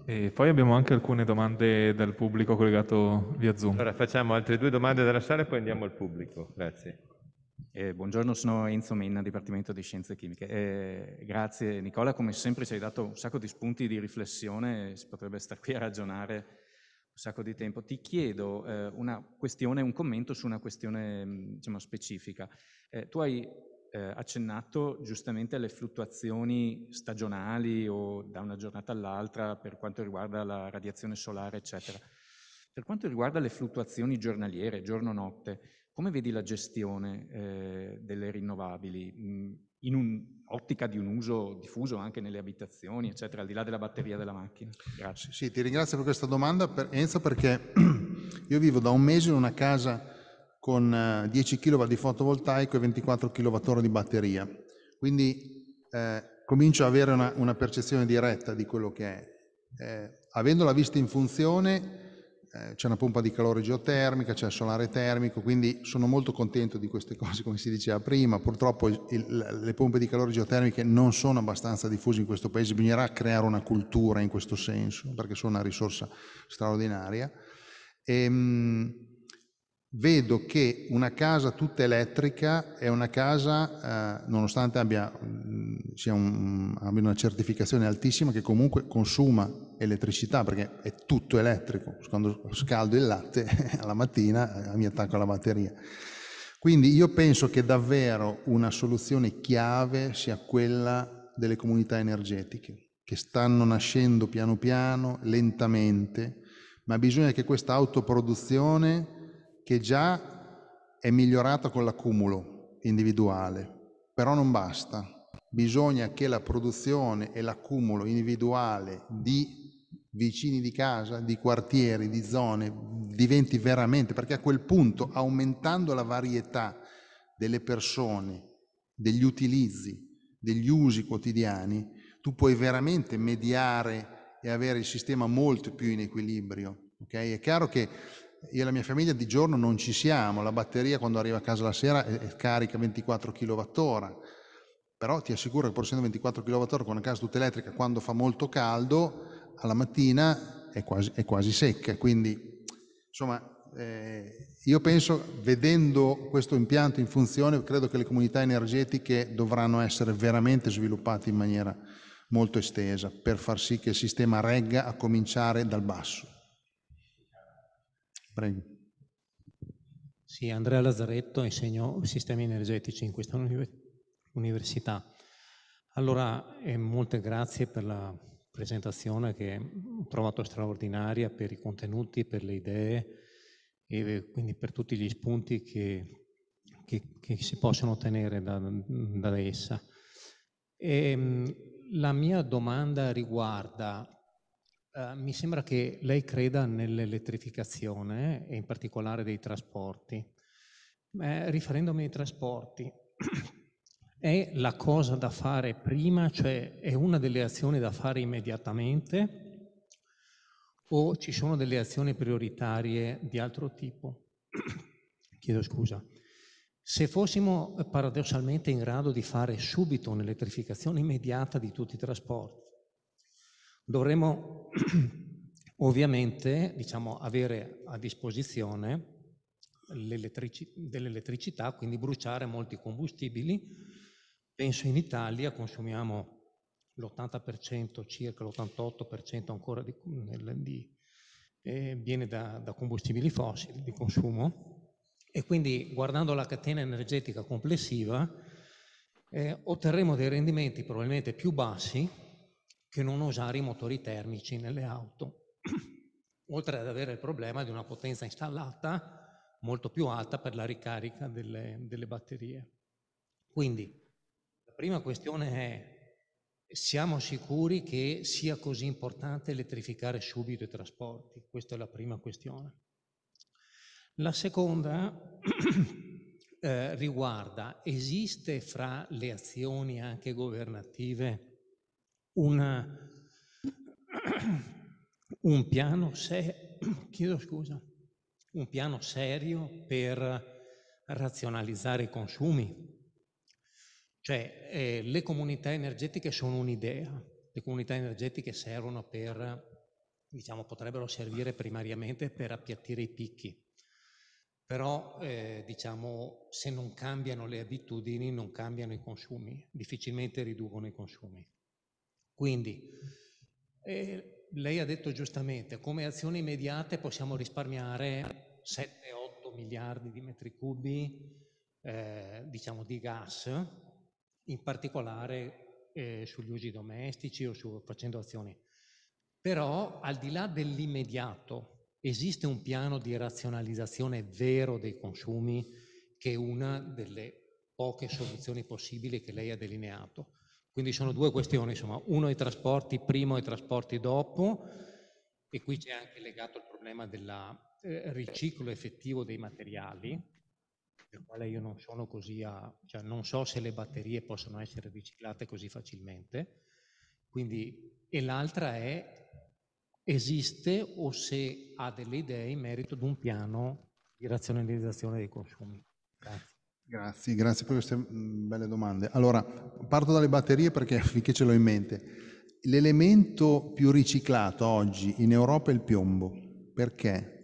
E poi abbiamo anche alcune domande dal pubblico collegato via Zoom. Allora facciamo altre due domande dalla sala e poi andiamo al pubblico. Grazie. Eh, buongiorno, sono Enzo Menna, Dipartimento di Scienze Chimiche. Eh, grazie Nicola, come sempre ci hai dato un sacco di spunti di riflessione, si potrebbe stare qui a ragionare un sacco di tempo. Ti chiedo eh, una questione, un commento su una questione mm, diciamo, specifica. Eh, tu hai eh, accennato giustamente alle fluttuazioni stagionali o da una giornata all'altra per quanto riguarda la radiazione solare, eccetera. Per quanto riguarda le fluttuazioni giornaliere, giorno-notte, come vedi la gestione eh, delle rinnovabili mh, mm, in un'ottica di un uso diffuso anche nelle abitazioni, eccetera, al di là della batteria della macchina? Grazie. Sì, ti ringrazio per questa domanda, per Enzo, perché io vivo da un mese in una casa con 10 eh, kW di fotovoltaico e 24 kWh di batteria. Quindi eh, comincio ad avere una, una, percezione diretta di quello che è. Eh, avendola vista in funzione, eh, c'è una pompa di calore geotermica, c'è il solare termico, quindi sono molto contento di queste cose, come si diceva prima. Purtroppo il, le pompe di calore geotermiche non sono abbastanza diffuse in questo paese, bisognerà creare una cultura in questo senso, perché sono una risorsa straordinaria. E, ehm, vedo che una casa tutta elettrica è una casa, eh, nonostante abbia, mm, un, mm, abbia, una certificazione altissima, che comunque consuma elettricità perché è tutto elettrico. Quando scaldo il latte alla mattina eh, mi attacco alla batteria. Quindi io penso che davvero una soluzione chiave sia quella delle comunità energetiche, che stanno nascendo piano piano, lentamente, ma bisogna che questa autoproduzione che già è migliorata con l'accumulo individuale, però non basta. Bisogna che la produzione e l'accumulo individuale di vicini di casa, di quartieri, di zone diventi veramente, perché a quel punto aumentando la varietà delle persone, degli utilizzi, degli usi quotidiani, tu puoi veramente mediare e avere il sistema molto più in equilibrio. Okay? È chiaro che io e la mia famiglia di giorno non ci siamo, la batteria quando arriva a casa la sera è, è carica 24 kWh, però ti assicuro che pur essendo 24 kWh con una casa tutta elettrica, quando fa molto caldo, alla mattina è quasi, è quasi secca, quindi insomma eh, io penso, vedendo questo impianto in funzione, credo che le comunità energetiche dovranno essere veramente sviluppate in maniera molto estesa per far sì che il sistema regga a cominciare dal basso. Prego. Sì, Andrea Lazzaretto, insegno sistemi energetici in questa università. Allora, eh, molte grazie per la presentazione che ho trovato straordinaria per i contenuti, per le idee e eh, quindi per tutti gli spunti che, che, che si possono ottenere da, da essa. E, ehm, la mia domanda riguarda eh, mi sembra che lei creda nell'elettrificazione e in particolare dei trasporti. Eh, riferendomi ai trasporti, è la cosa da fare prima, cioè è una delle azioni da fare immediatamente o ci sono delle azioni prioritarie di altro tipo? Chiedo scusa. Se fossimo paradossalmente in grado di fare subito un'elettrificazione immediata di tutti i trasporti, dovremo ovviamente diciamo, avere a disposizione dell'elettricità, quindi bruciare molti combustibili. Penso in Italia consumiamo l'80% circa, l'88% ancora di, di, eh, viene da, da combustibili fossili di consumo e quindi guardando la catena energetica complessiva eh, otterremo dei rendimenti probabilmente più bassi che non usare i motori termici nelle auto, oltre ad avere il problema di una potenza installata molto più alta per la ricarica delle, delle batterie. Quindi la prima questione è siamo sicuri che sia così importante elettrificare subito i trasporti? Questa è la prima questione. La seconda eh, riguarda, esiste fra le azioni anche governative una, un, piano se, scusa, un piano serio per razionalizzare i consumi. Cioè, eh, le comunità energetiche sono un'idea, le comunità energetiche servono per, diciamo, potrebbero servire primariamente per appiattire i picchi, però eh, diciamo, se non cambiano le abitudini non cambiano i consumi, difficilmente riducono i consumi. Quindi, eh, lei ha detto giustamente, come azioni immediate possiamo risparmiare 7-8 miliardi di metri cubi eh, diciamo di gas, in particolare eh, sugli usi domestici o su, facendo azioni. Però al di là dell'immediato esiste un piano di razionalizzazione vero dei consumi che è una delle poche soluzioni possibili che lei ha delineato. Quindi sono due questioni, insomma, uno i trasporti prima e i trasporti dopo, e qui c'è anche legato il problema del eh, riciclo effettivo dei materiali, del quale io non sono così a, cioè non so se le batterie possono essere riciclate così facilmente. Quindi, e l'altra è esiste o se ha delle idee in merito ad un piano di razionalizzazione dei consumi. Grazie. Grazie, grazie per queste mm, belle domande. Allora, parto dalle batterie perché finché ce l'ho in mente. L'elemento più riciclato oggi in Europa è il piombo. Perché?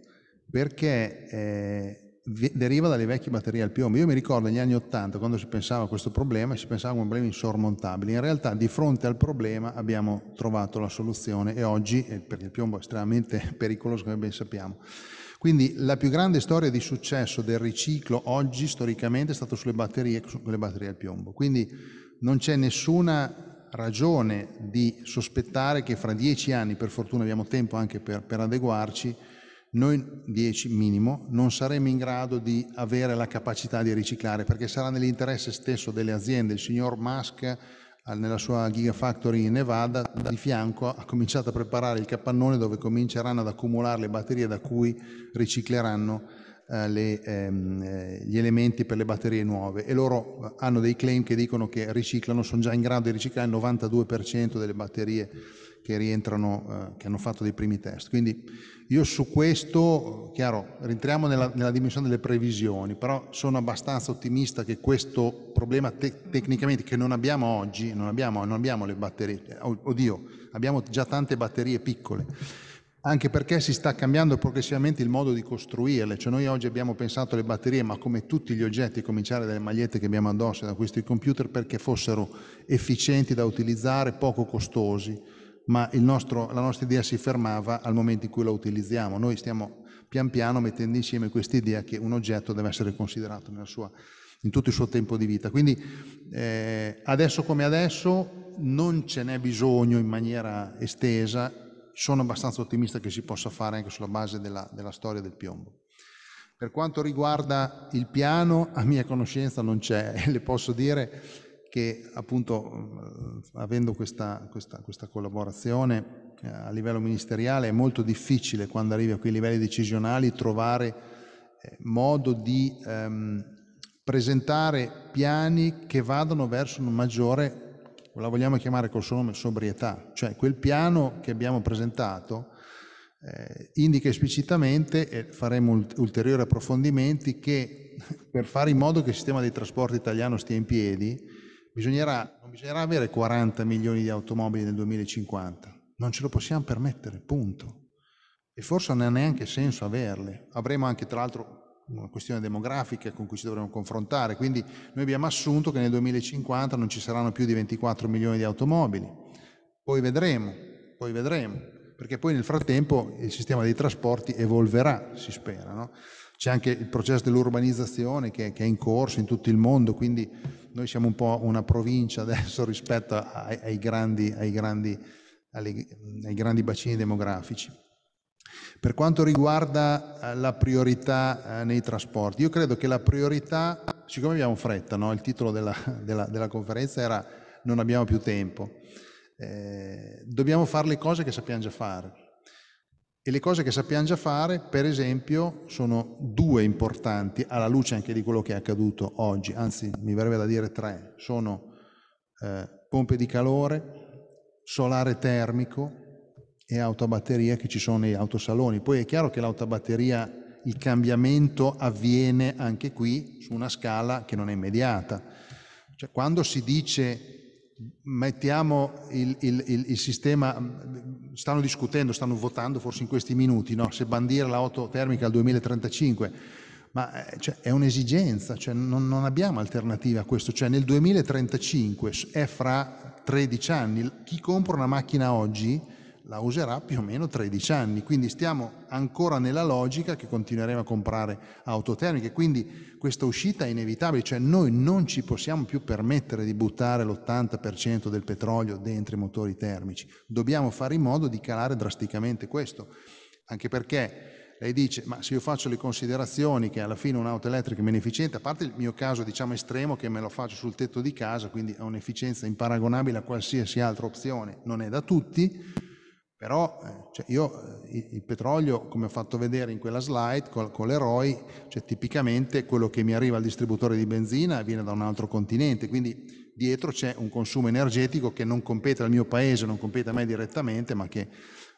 Perché eh, deriva dalle vecchie batterie al piombo. Io mi ricordo negli anni Ottanta, quando si pensava a questo problema, si pensava a un problema insormontabile. In realtà, di fronte al problema abbiamo trovato la soluzione e oggi, eh, perché il piombo è estremamente pericoloso, come ben sappiamo, quindi la più grande storia di successo del riciclo oggi storicamente è stata sulle batterie, sulle batterie al piombo. Quindi non c'è nessuna ragione di sospettare che fra dieci anni, per fortuna abbiamo tempo anche per, per adeguarci, noi dieci minimo non saremo in grado di avere la capacità di riciclare perché sarà nell'interesse stesso delle aziende. Il signor Musk nella sua Gigafactory in Nevada, di fianco ha cominciato a preparare il capannone dove cominceranno ad accumulare le batterie da cui ricicleranno eh, le, ehm, eh, gli elementi per le batterie nuove e loro eh, hanno dei claim che dicono che riciclano, sono già in grado di riciclare il 92% delle batterie che rientrano, eh, che hanno fatto dei primi test. Quindi io su questo, chiaro, rientriamo nella, nella dimensione delle previsioni, però sono abbastanza ottimista che questo problema te tecnicamente che non abbiamo oggi, non abbiamo, non abbiamo le batterie, eh, oddio, abbiamo già tante batterie piccole, anche perché si sta cambiando progressivamente il modo di costruirle, cioè noi oggi abbiamo pensato alle batterie, ma come tutti gli oggetti, a cominciare dalle magliette che abbiamo addosso, da questi computer, perché fossero efficienti da utilizzare, poco costosi ma nostro, la nostra idea si fermava al momento in cui la utilizziamo. Noi stiamo pian piano mettendo insieme questa idea che un oggetto deve essere considerato sua, in tutto il suo tempo di vita. Quindi eh, adesso come adesso non ce n'è bisogno in maniera estesa, sono abbastanza ottimista che si possa fare anche sulla base della, della storia del piombo. Per quanto riguarda il piano, a mia conoscenza non c'è, le posso dire che appunto avendo questa, questa, questa collaborazione eh, a livello ministeriale è molto difficile quando arrivi a quei livelli decisionali trovare eh, modo di ehm, presentare piani che vadano verso una maggiore, la vogliamo chiamare col suo nome, sobrietà, cioè quel piano che abbiamo presentato eh, indica esplicitamente, e faremo ulteriori approfondimenti, che per fare in modo che il sistema dei trasporti italiano stia in piedi, bisognerà, non bisognerà avere 40 milioni di automobili nel 2050, non ce lo possiamo permettere, punto. E forse non ha neanche senso averle. Avremo anche, tra l'altro, una questione demografica con cui ci dovremo confrontare. Quindi noi abbiamo assunto che nel 2050 non ci saranno più di 24 milioni di automobili. Poi vedremo, poi vedremo, perché poi nel frattempo il sistema dei trasporti evolverà, si spera. No? C'è anche il processo dell'urbanizzazione che, che, è in corso in tutto il mondo, quindi noi siamo un po' una provincia adesso rispetto ai, ai, grandi, ai, grandi, alle, ai grandi bacini demografici. Per quanto riguarda eh, la priorità eh, nei trasporti, io credo che la priorità, siccome abbiamo fretta, no? il titolo della, della, della, conferenza era Non abbiamo più tempo, eh, dobbiamo fare le cose che sappiamo già fare. E le cose che sappiamo già fare, per esempio, sono due importanti, alla luce anche di quello che è accaduto oggi, anzi mi verrebbe da dire tre, sono eh, pompe di calore, solare termico e autobatteria che ci sono nei autosaloni. Poi è chiaro che l'autobatteria il cambiamento avviene anche qui su una scala che non è immediata. Cioè, quando si dice mettiamo il, il, il, il, sistema, stanno discutendo, stanno votando forse in questi minuti, no? se bandire l'auto termica al 2035, ma eh, cioè, è un'esigenza, cioè, non, non, abbiamo alternativa a questo, cioè, nel 2035 è fra 13 anni, chi compra una macchina oggi la userà più o meno 13 anni, quindi stiamo ancora nella logica che continueremo a comprare auto termiche, quindi questa uscita è inevitabile, cioè noi non ci possiamo più permettere di buttare l'80% del petrolio dentro i motori termici, dobbiamo fare in modo di calare drasticamente questo, anche perché lei dice, ma se io faccio le considerazioni che alla fine un'auto elettrica è meno efficiente, a parte il mio caso diciamo estremo che me lo faccio sul tetto di casa, quindi ha un'efficienza imparagonabile a qualsiasi altra opzione, non è da tutti, però eh, cioè io eh, il petrolio, come ho fatto vedere in quella slide, con, con l'eroi, cioè tipicamente quello che mi arriva al distributore di benzina viene da un altro continente, quindi dietro c'è un consumo energetico che non compete al mio paese, non compete a me direttamente, ma che,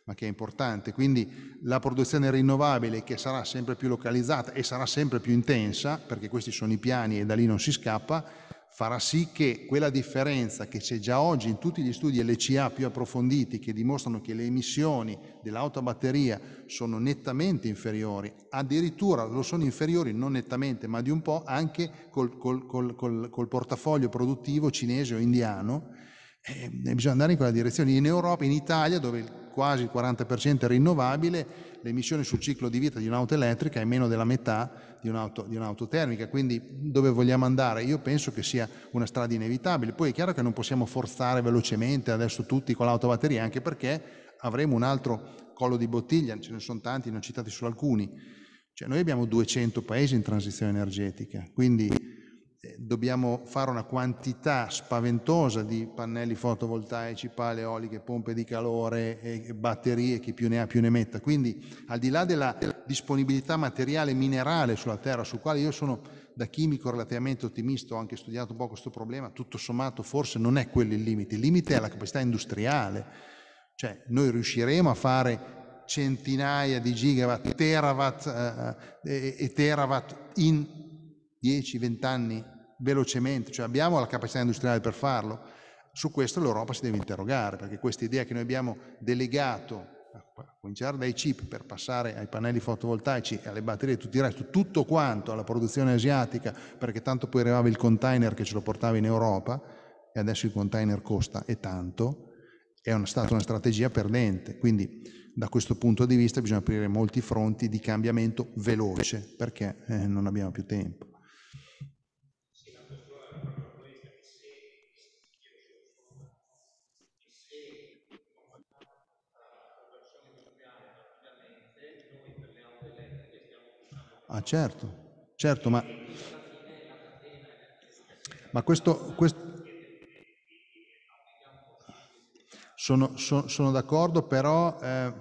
ma che è importante. Quindi la produzione rinnovabile che sarà sempre più localizzata e sarà sempre più intensa, perché questi sono i piani e da lì non si scappa, farà sì che quella differenza che c'è già oggi in tutti gli studi LCA più approfonditi che dimostrano che le emissioni dell'auto a batteria sono nettamente inferiori, addirittura lo sono inferiori non nettamente ma di un po' anche col, col, col, col portafoglio produttivo cinese o indiano, eh, bisogna andare in quella direzione. In Europa, in Italia, dove quasi il 40% è rinnovabile, l'emissione sul ciclo di vita di un'auto elettrica è meno della metà di un'auto, di un'auto termica, quindi dove vogliamo andare? Io penso che sia una strada inevitabile. Poi è chiaro che non possiamo forzare velocemente adesso tutti con l'auto batteria, anche perché avremo un altro collo di bottiglia, ce ne sono tanti, ne ho citati solo alcuni. Cioè, noi abbiamo 200 paesi in transizione energetica, quindi eh, dobbiamo fare una quantità spaventosa di pannelli fotovoltaici, pale eoliche, pompe di calore, eh, batterie, chi più ne ha più ne metta. Quindi al di là della disponibilità materiale minerale sulla Terra, sul quale io sono da chimico relativamente ottimista, ho anche studiato un po' questo problema, tutto sommato forse non è quello il limite, il limite è la capacità industriale. Cioè noi riusciremo a fare centinaia di gigawatt, terawatt eh, eh e terawatt in 10, 20 anni velocemente, cioè abbiamo la capacità industriale per farlo. Su questo l'Europa si deve interrogare, perché questa idea che noi abbiamo delegato, a cominciare dai chip per passare ai pannelli fotovoltaici e alle batterie e tutto il resto, tutto quanto alla produzione asiatica, perché tanto poi arrivava il container che ce lo portava in Europa e adesso il container costa e tanto, è una, stata una strategia perdente. Quindi da questo punto di vista bisogna aprire molti fronti di cambiamento veloce, perché eh, non abbiamo più tempo. Ah certo, certo, ma, ma questo, questo... Sono, sono, sono d'accordo, però eh,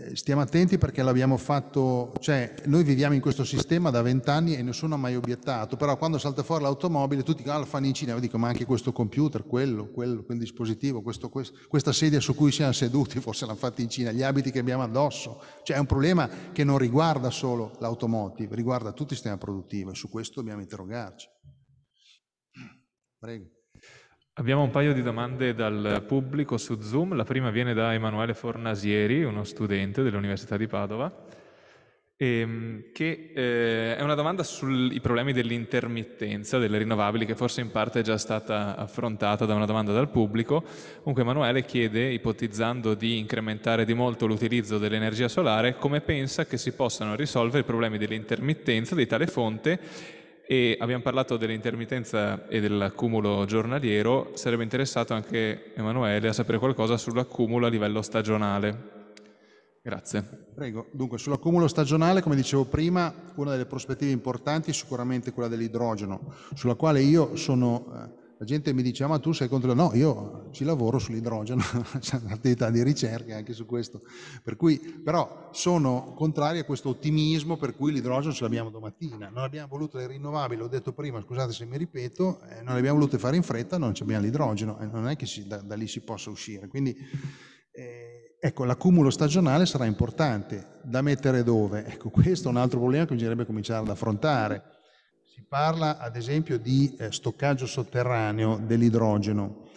eh, stiamo attenti perché l'abbiamo fatto, cioè noi viviamo in questo sistema da vent'anni e nessuno ha mai obiettato, però quando salta fuori l'automobile tutti dicono, ah, lo fanno in Cina, io dico ma anche questo computer, quello, quello, quel dispositivo, questo, questo, questa sedia su cui siamo seduti forse l'hanno fatta in Cina, gli abiti che abbiamo addosso, cioè è un problema che non riguarda solo l'automotive, riguarda tutto il sistema produttivo e su questo dobbiamo interrogarci. Prego. Abbiamo un paio di domande dal pubblico su Zoom. La prima viene da Emanuele Fornasieri, uno studente dell'Università di Padova, ehm, che eh, è una domanda sui problemi dell'intermittenza delle rinnovabili, che forse in parte è già stata affrontata da una domanda dal pubblico. Comunque Emanuele chiede, ipotizzando di incrementare di molto l'utilizzo dell'energia solare, come pensa che si possano risolvere i problemi dell'intermittenza di tale fonte e abbiamo parlato dell'intermittenza e dell'accumulo giornaliero, sarebbe interessato anche Emanuele a sapere qualcosa sull'accumulo a livello stagionale. Grazie. Prego. Dunque, sull'accumulo stagionale, come dicevo prima, una delle prospettive importanti è sicuramente quella dell'idrogeno, sulla quale io sono eh, la gente mi dice, ah, ma tu sei contro... No, io ci lavoro sull'idrogeno, c'è un'attività di ricerca anche su questo. Per cui, però sono contrario a questo ottimismo per cui l'idrogeno ce l'abbiamo domattina. Non abbiamo voluto le rinnovabili, l'ho detto prima, scusate se mi ripeto, eh, non le abbiamo volute fare in fretta, non abbiamo l'idrogeno. Eh, non è che si, da, da, lì si possa uscire. Quindi, eh, ecco, l'accumulo stagionale sarà importante. Da mettere dove? Ecco, questo è un altro problema che bisognerebbe cominciare ad affrontare si parla ad esempio di eh, stoccaggio sotterraneo dell'idrogeno.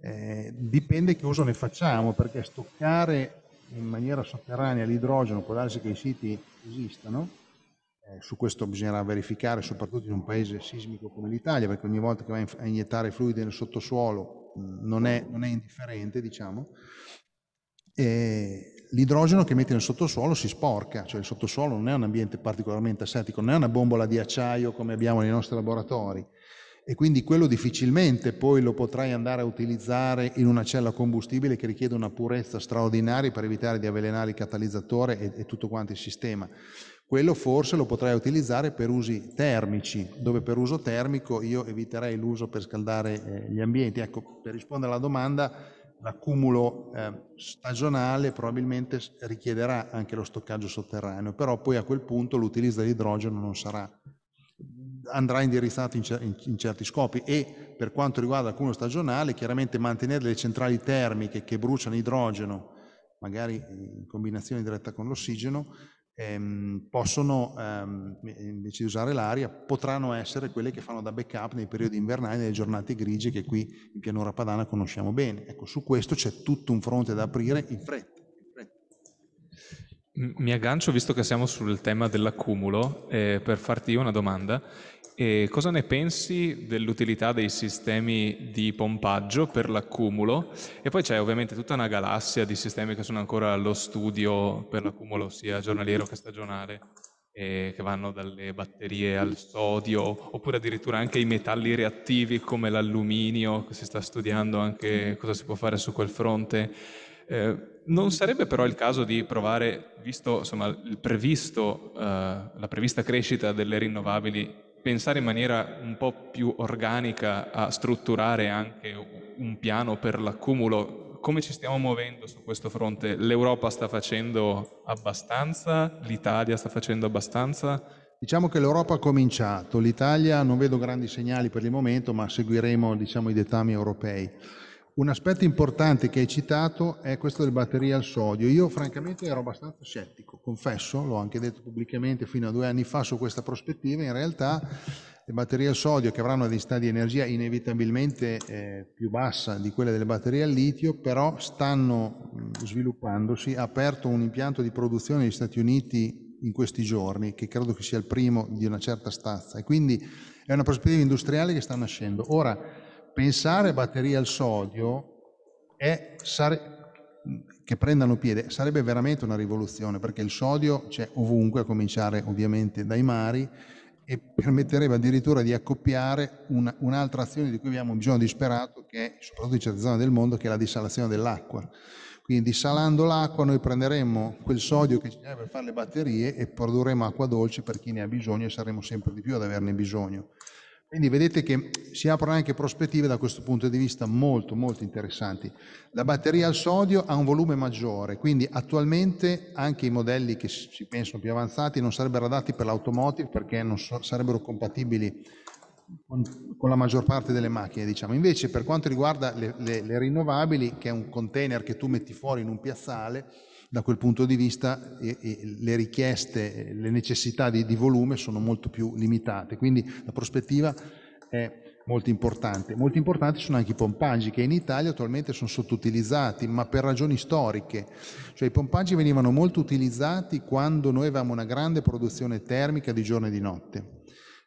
Eh, dipende che uso ne facciamo, perché stoccare in maniera sotterranea l'idrogeno, può darsi che i siti esistano, eh, su questo bisognerà verificare, soprattutto in un paese sismico come l'Italia, perché ogni volta che va a iniettare fluidi nel sottosuolo mm, non è, non è indifferente, diciamo. E eh, l'idrogeno che metti nel sottosuolo si sporca, cioè il sottosuolo non è un ambiente particolarmente assettico, non è una bombola di acciaio come abbiamo nei nostri laboratori e quindi quello difficilmente poi lo potrai andare a utilizzare in una cella combustibile che richiede una purezza straordinaria per evitare di avvelenare il catalizzatore e, e tutto quanto il sistema. Quello forse lo potrai utilizzare per usi termici, dove per uso termico io eviterei l'uso per scaldare eh, gli ambienti. Ecco, per rispondere alla domanda, l'accumulo eh, stagionale probabilmente richiederà anche lo stoccaggio sotterraneo, però poi a quel punto l'utilizzo dell'idrogeno non sarà andrà indirizzato in, cer- in, certi scopi e per quanto riguarda l'accumulo stagionale chiaramente mantenere le centrali termiche che bruciano idrogeno magari in combinazione diretta con l'ossigeno ehm, possono, ehm, invece di usare l'aria, potranno essere quelle che fanno da backup nei periodi invernali, nelle giornate grigie che qui in pianura padana conosciamo bene. Ecco, su questo c'è tutto un fronte da aprire in fretta. Mi aggancio, visto che siamo sul tema dell'accumulo, eh, per farti io una domanda. E cosa ne pensi dell'utilità dei sistemi di pompaggio per l'accumulo? E poi c'è ovviamente tutta una galassia di sistemi che sono ancora allo studio per l'accumulo sia giornaliero che stagionale, eh, che vanno dalle batterie al sodio, oppure addirittura anche i metalli reattivi come l'alluminio, che si sta studiando anche cosa si può fare su quel fronte. Eh, non sarebbe però il caso di provare, visto insomma, previsto, eh, la prevista crescita delle rinnovabili pensare in maniera un po' più organica a strutturare anche un piano per l'accumulo. Come ci stiamo muovendo su questo fronte? L'Europa sta facendo abbastanza? L'Italia sta facendo abbastanza? Diciamo che l'Europa ha cominciato, l'Italia non vedo grandi segnali per il momento, ma seguiremo diciamo, i dettami europei. Un aspetto importante che hai citato è questo delle batterie al sodio. Io francamente ero abbastanza scettico, confesso, l'ho anche detto pubblicamente fino a due anni fa su questa prospettiva, in realtà le batterie al sodio che avranno una densità di energia inevitabilmente eh, più bassa di quelle delle batterie al litio, però stanno mm, sviluppandosi, ha aperto un impianto di produzione negli Stati Uniti in questi giorni, che credo che sia il primo di una certa stazza, e quindi è una prospettiva industriale che sta nascendo. Ora, pensare a batterie al sodio è, sare, che prendano piede sarebbe veramente una rivoluzione perché il sodio c'è ovunque, a cominciare ovviamente dai mari e permetterebbe addirittura di accoppiare una, un'altra azione di cui abbiamo bisogno disperato che è soprattutto in certe zone del mondo che è la dissalazione dell'acqua. Quindi salando l'acqua noi prenderemo quel sodio che ci serve per fare le batterie e produrremo acqua dolce per chi ne ha bisogno e saremo sempre di più ad averne bisogno. Quindi vedete che si aprono anche prospettive da questo punto di vista molto molto interessanti. La batteria al sodio ha un volume maggiore, quindi attualmente anche i modelli che si pensano più avanzati non sarebbero adatti per l'automotive perché non so, sarebbero compatibili con, con, la maggior parte delle macchine. Diciamo. Invece per quanto riguarda le, le, le rinnovabili, che è un container che tu metti fuori in un piazzale, da quel punto di vista e, e le richieste, le necessità di, di, volume sono molto più limitate, quindi la prospettiva è molto importante. Molto importanti sono anche i pompaggi che in Italia attualmente sono sottoutilizzati, ma per ragioni storiche. Cioè i pompaggi venivano molto utilizzati quando noi avevamo una grande produzione termica di giorno e di notte.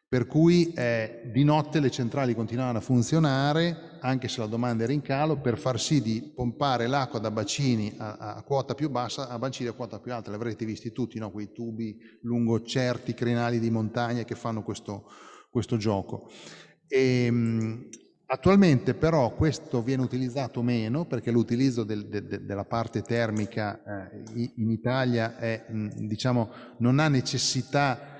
Per cui eh, di notte le centrali continuavano a funzionare, anche se la domanda era in calo, per far sì di pompare l'acqua da bacini a, a quota più bassa a bacini a quota più alta. L'avrete visti tutti, no? quei tubi lungo certi crinali di montagna che fanno questo, questo gioco. E, ehm, attualmente però questo viene utilizzato meno perché l'utilizzo del, de, de, della parte termica eh, in Italia è, diciamo, non ha necessità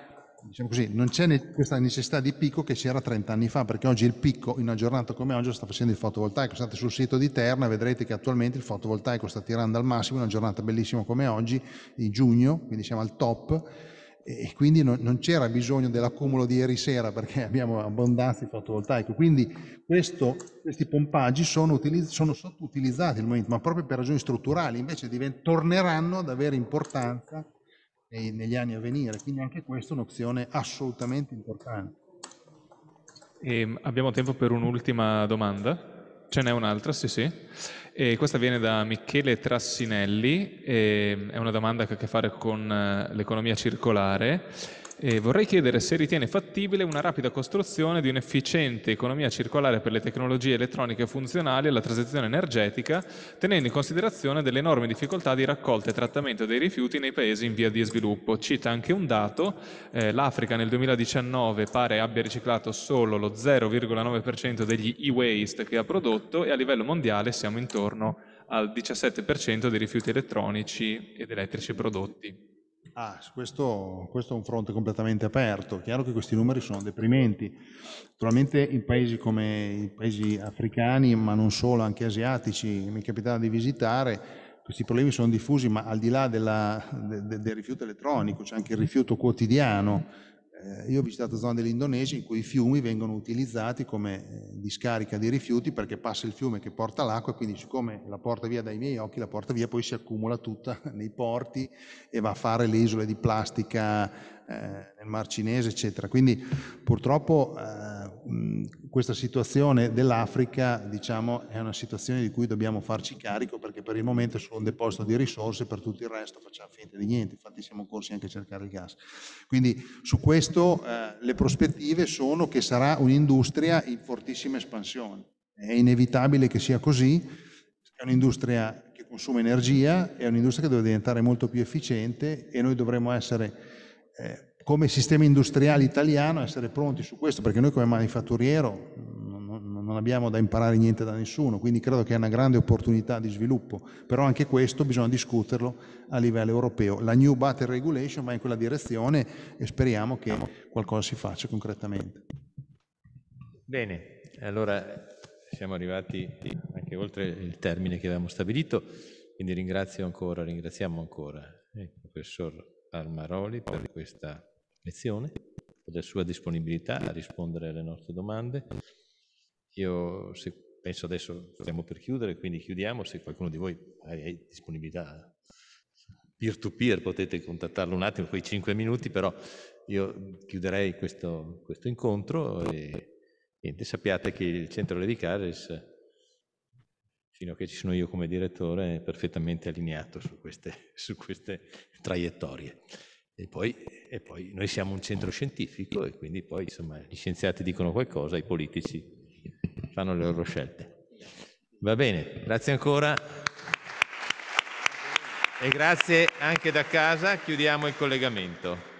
diciamo così, non c'è ne questa necessità di picco che c'era 30 anni fa, perché oggi il picco in una giornata come oggi sta facendo il fotovoltaico. State sul sito di Terna, vedrete che attualmente il fotovoltaico sta tirando al massimo, una giornata bellissima come oggi, di giugno, quindi siamo al top, e quindi non, c'era bisogno dell'accumulo di ieri sera perché abbiamo abbondanza di fotovoltaico. Quindi questo, questi pompaggi sono, sono sottoutilizzati al momento, ma proprio per ragioni strutturali, invece torneranno ad avere importanza nei, negli anni a venire, quindi anche questa è un'opzione assolutamente importante. E ehm, abbiamo tempo per un'ultima domanda? Ce n'è un'altra, sì sì. E questa viene da Michele Trassinelli, ehm, è una domanda che ha a che fare con eh, l'economia circolare e vorrei chiedere se ritiene fattibile una rapida costruzione di un'efficiente economia circolare per le tecnologie elettroniche funzionali alla transizione energetica, tenendo in considerazione delle enormi difficoltà di raccolta e trattamento dei rifiuti nei paesi in via di sviluppo. Cita anche un dato, eh, l'Africa nel 2019 pare abbia riciclato solo lo 0,9% degli e-waste che ha prodotto e a livello mondiale siamo intorno al 17% dei rifiuti elettronici ed elettrici prodotti. Ah, questo, questo, è un fronte completamente aperto. Chiaro che questi numeri sono deprimenti. Naturalmente in paesi come i paesi africani, ma non solo, anche asiatici, mi capitava di visitare, questi problemi sono diffusi, ma al di là della, de, de, del rifiuto elettronico, c'è anche il rifiuto quotidiano eh, io ho visitato zone dell'Indonesia in cui i fiumi vengono utilizzati come eh, discarica di rifiuti perché passa il fiume che porta l'acqua e quindi siccome la porta via dai miei occhi, la porta via poi si accumula tutta nei porti e va a fare le isole di plastica eh, nel Mar Cinese, eccetera. Quindi purtroppo eh, questa situazione dell'Africa diciamo, è una situazione di cui dobbiamo farci carico perché per il momento è solo un deposito di risorse, per tutto il resto facciamo finta di niente, infatti siamo corsi anche a cercare il gas. Quindi su questo eh, le prospettive sono che sarà un'industria in fortissima espansione, è inevitabile che sia così, è un'industria che consuma energia, è un'industria che deve diventare molto più efficiente e noi dovremo essere... Eh, come sistema industriale italiano essere pronti su questo, perché noi come manifatturiero non abbiamo da imparare niente da nessuno, quindi credo che è una grande opportunità di sviluppo, però anche questo bisogna discuterlo a livello europeo. La New Battle Regulation va in quella direzione e speriamo che qualcosa si faccia concretamente. Bene, allora siamo arrivati anche oltre il termine che avevamo stabilito, quindi ringrazio ancora, ringraziamo ancora il professor Almaroli per questa lezione, della sua disponibilità a rispondere alle nostre domande. Io se penso adesso stiamo per chiudere, quindi chiudiamo, se qualcuno di voi ha disponibilità peer-to-peer potete contattarlo un attimo, quei cinque minuti, però io chiuderei questo, questo incontro e, e sappiate che il centro Levicares, fino a che ci sono io come direttore, è perfettamente allineato su queste, su queste traiettorie. E poi, e poi, noi siamo un centro scientifico e quindi poi insomma gli scienziati dicono qualcosa, i politici fanno le loro scelte. Va bene, grazie ancora e grazie anche da casa, chiudiamo il collegamento.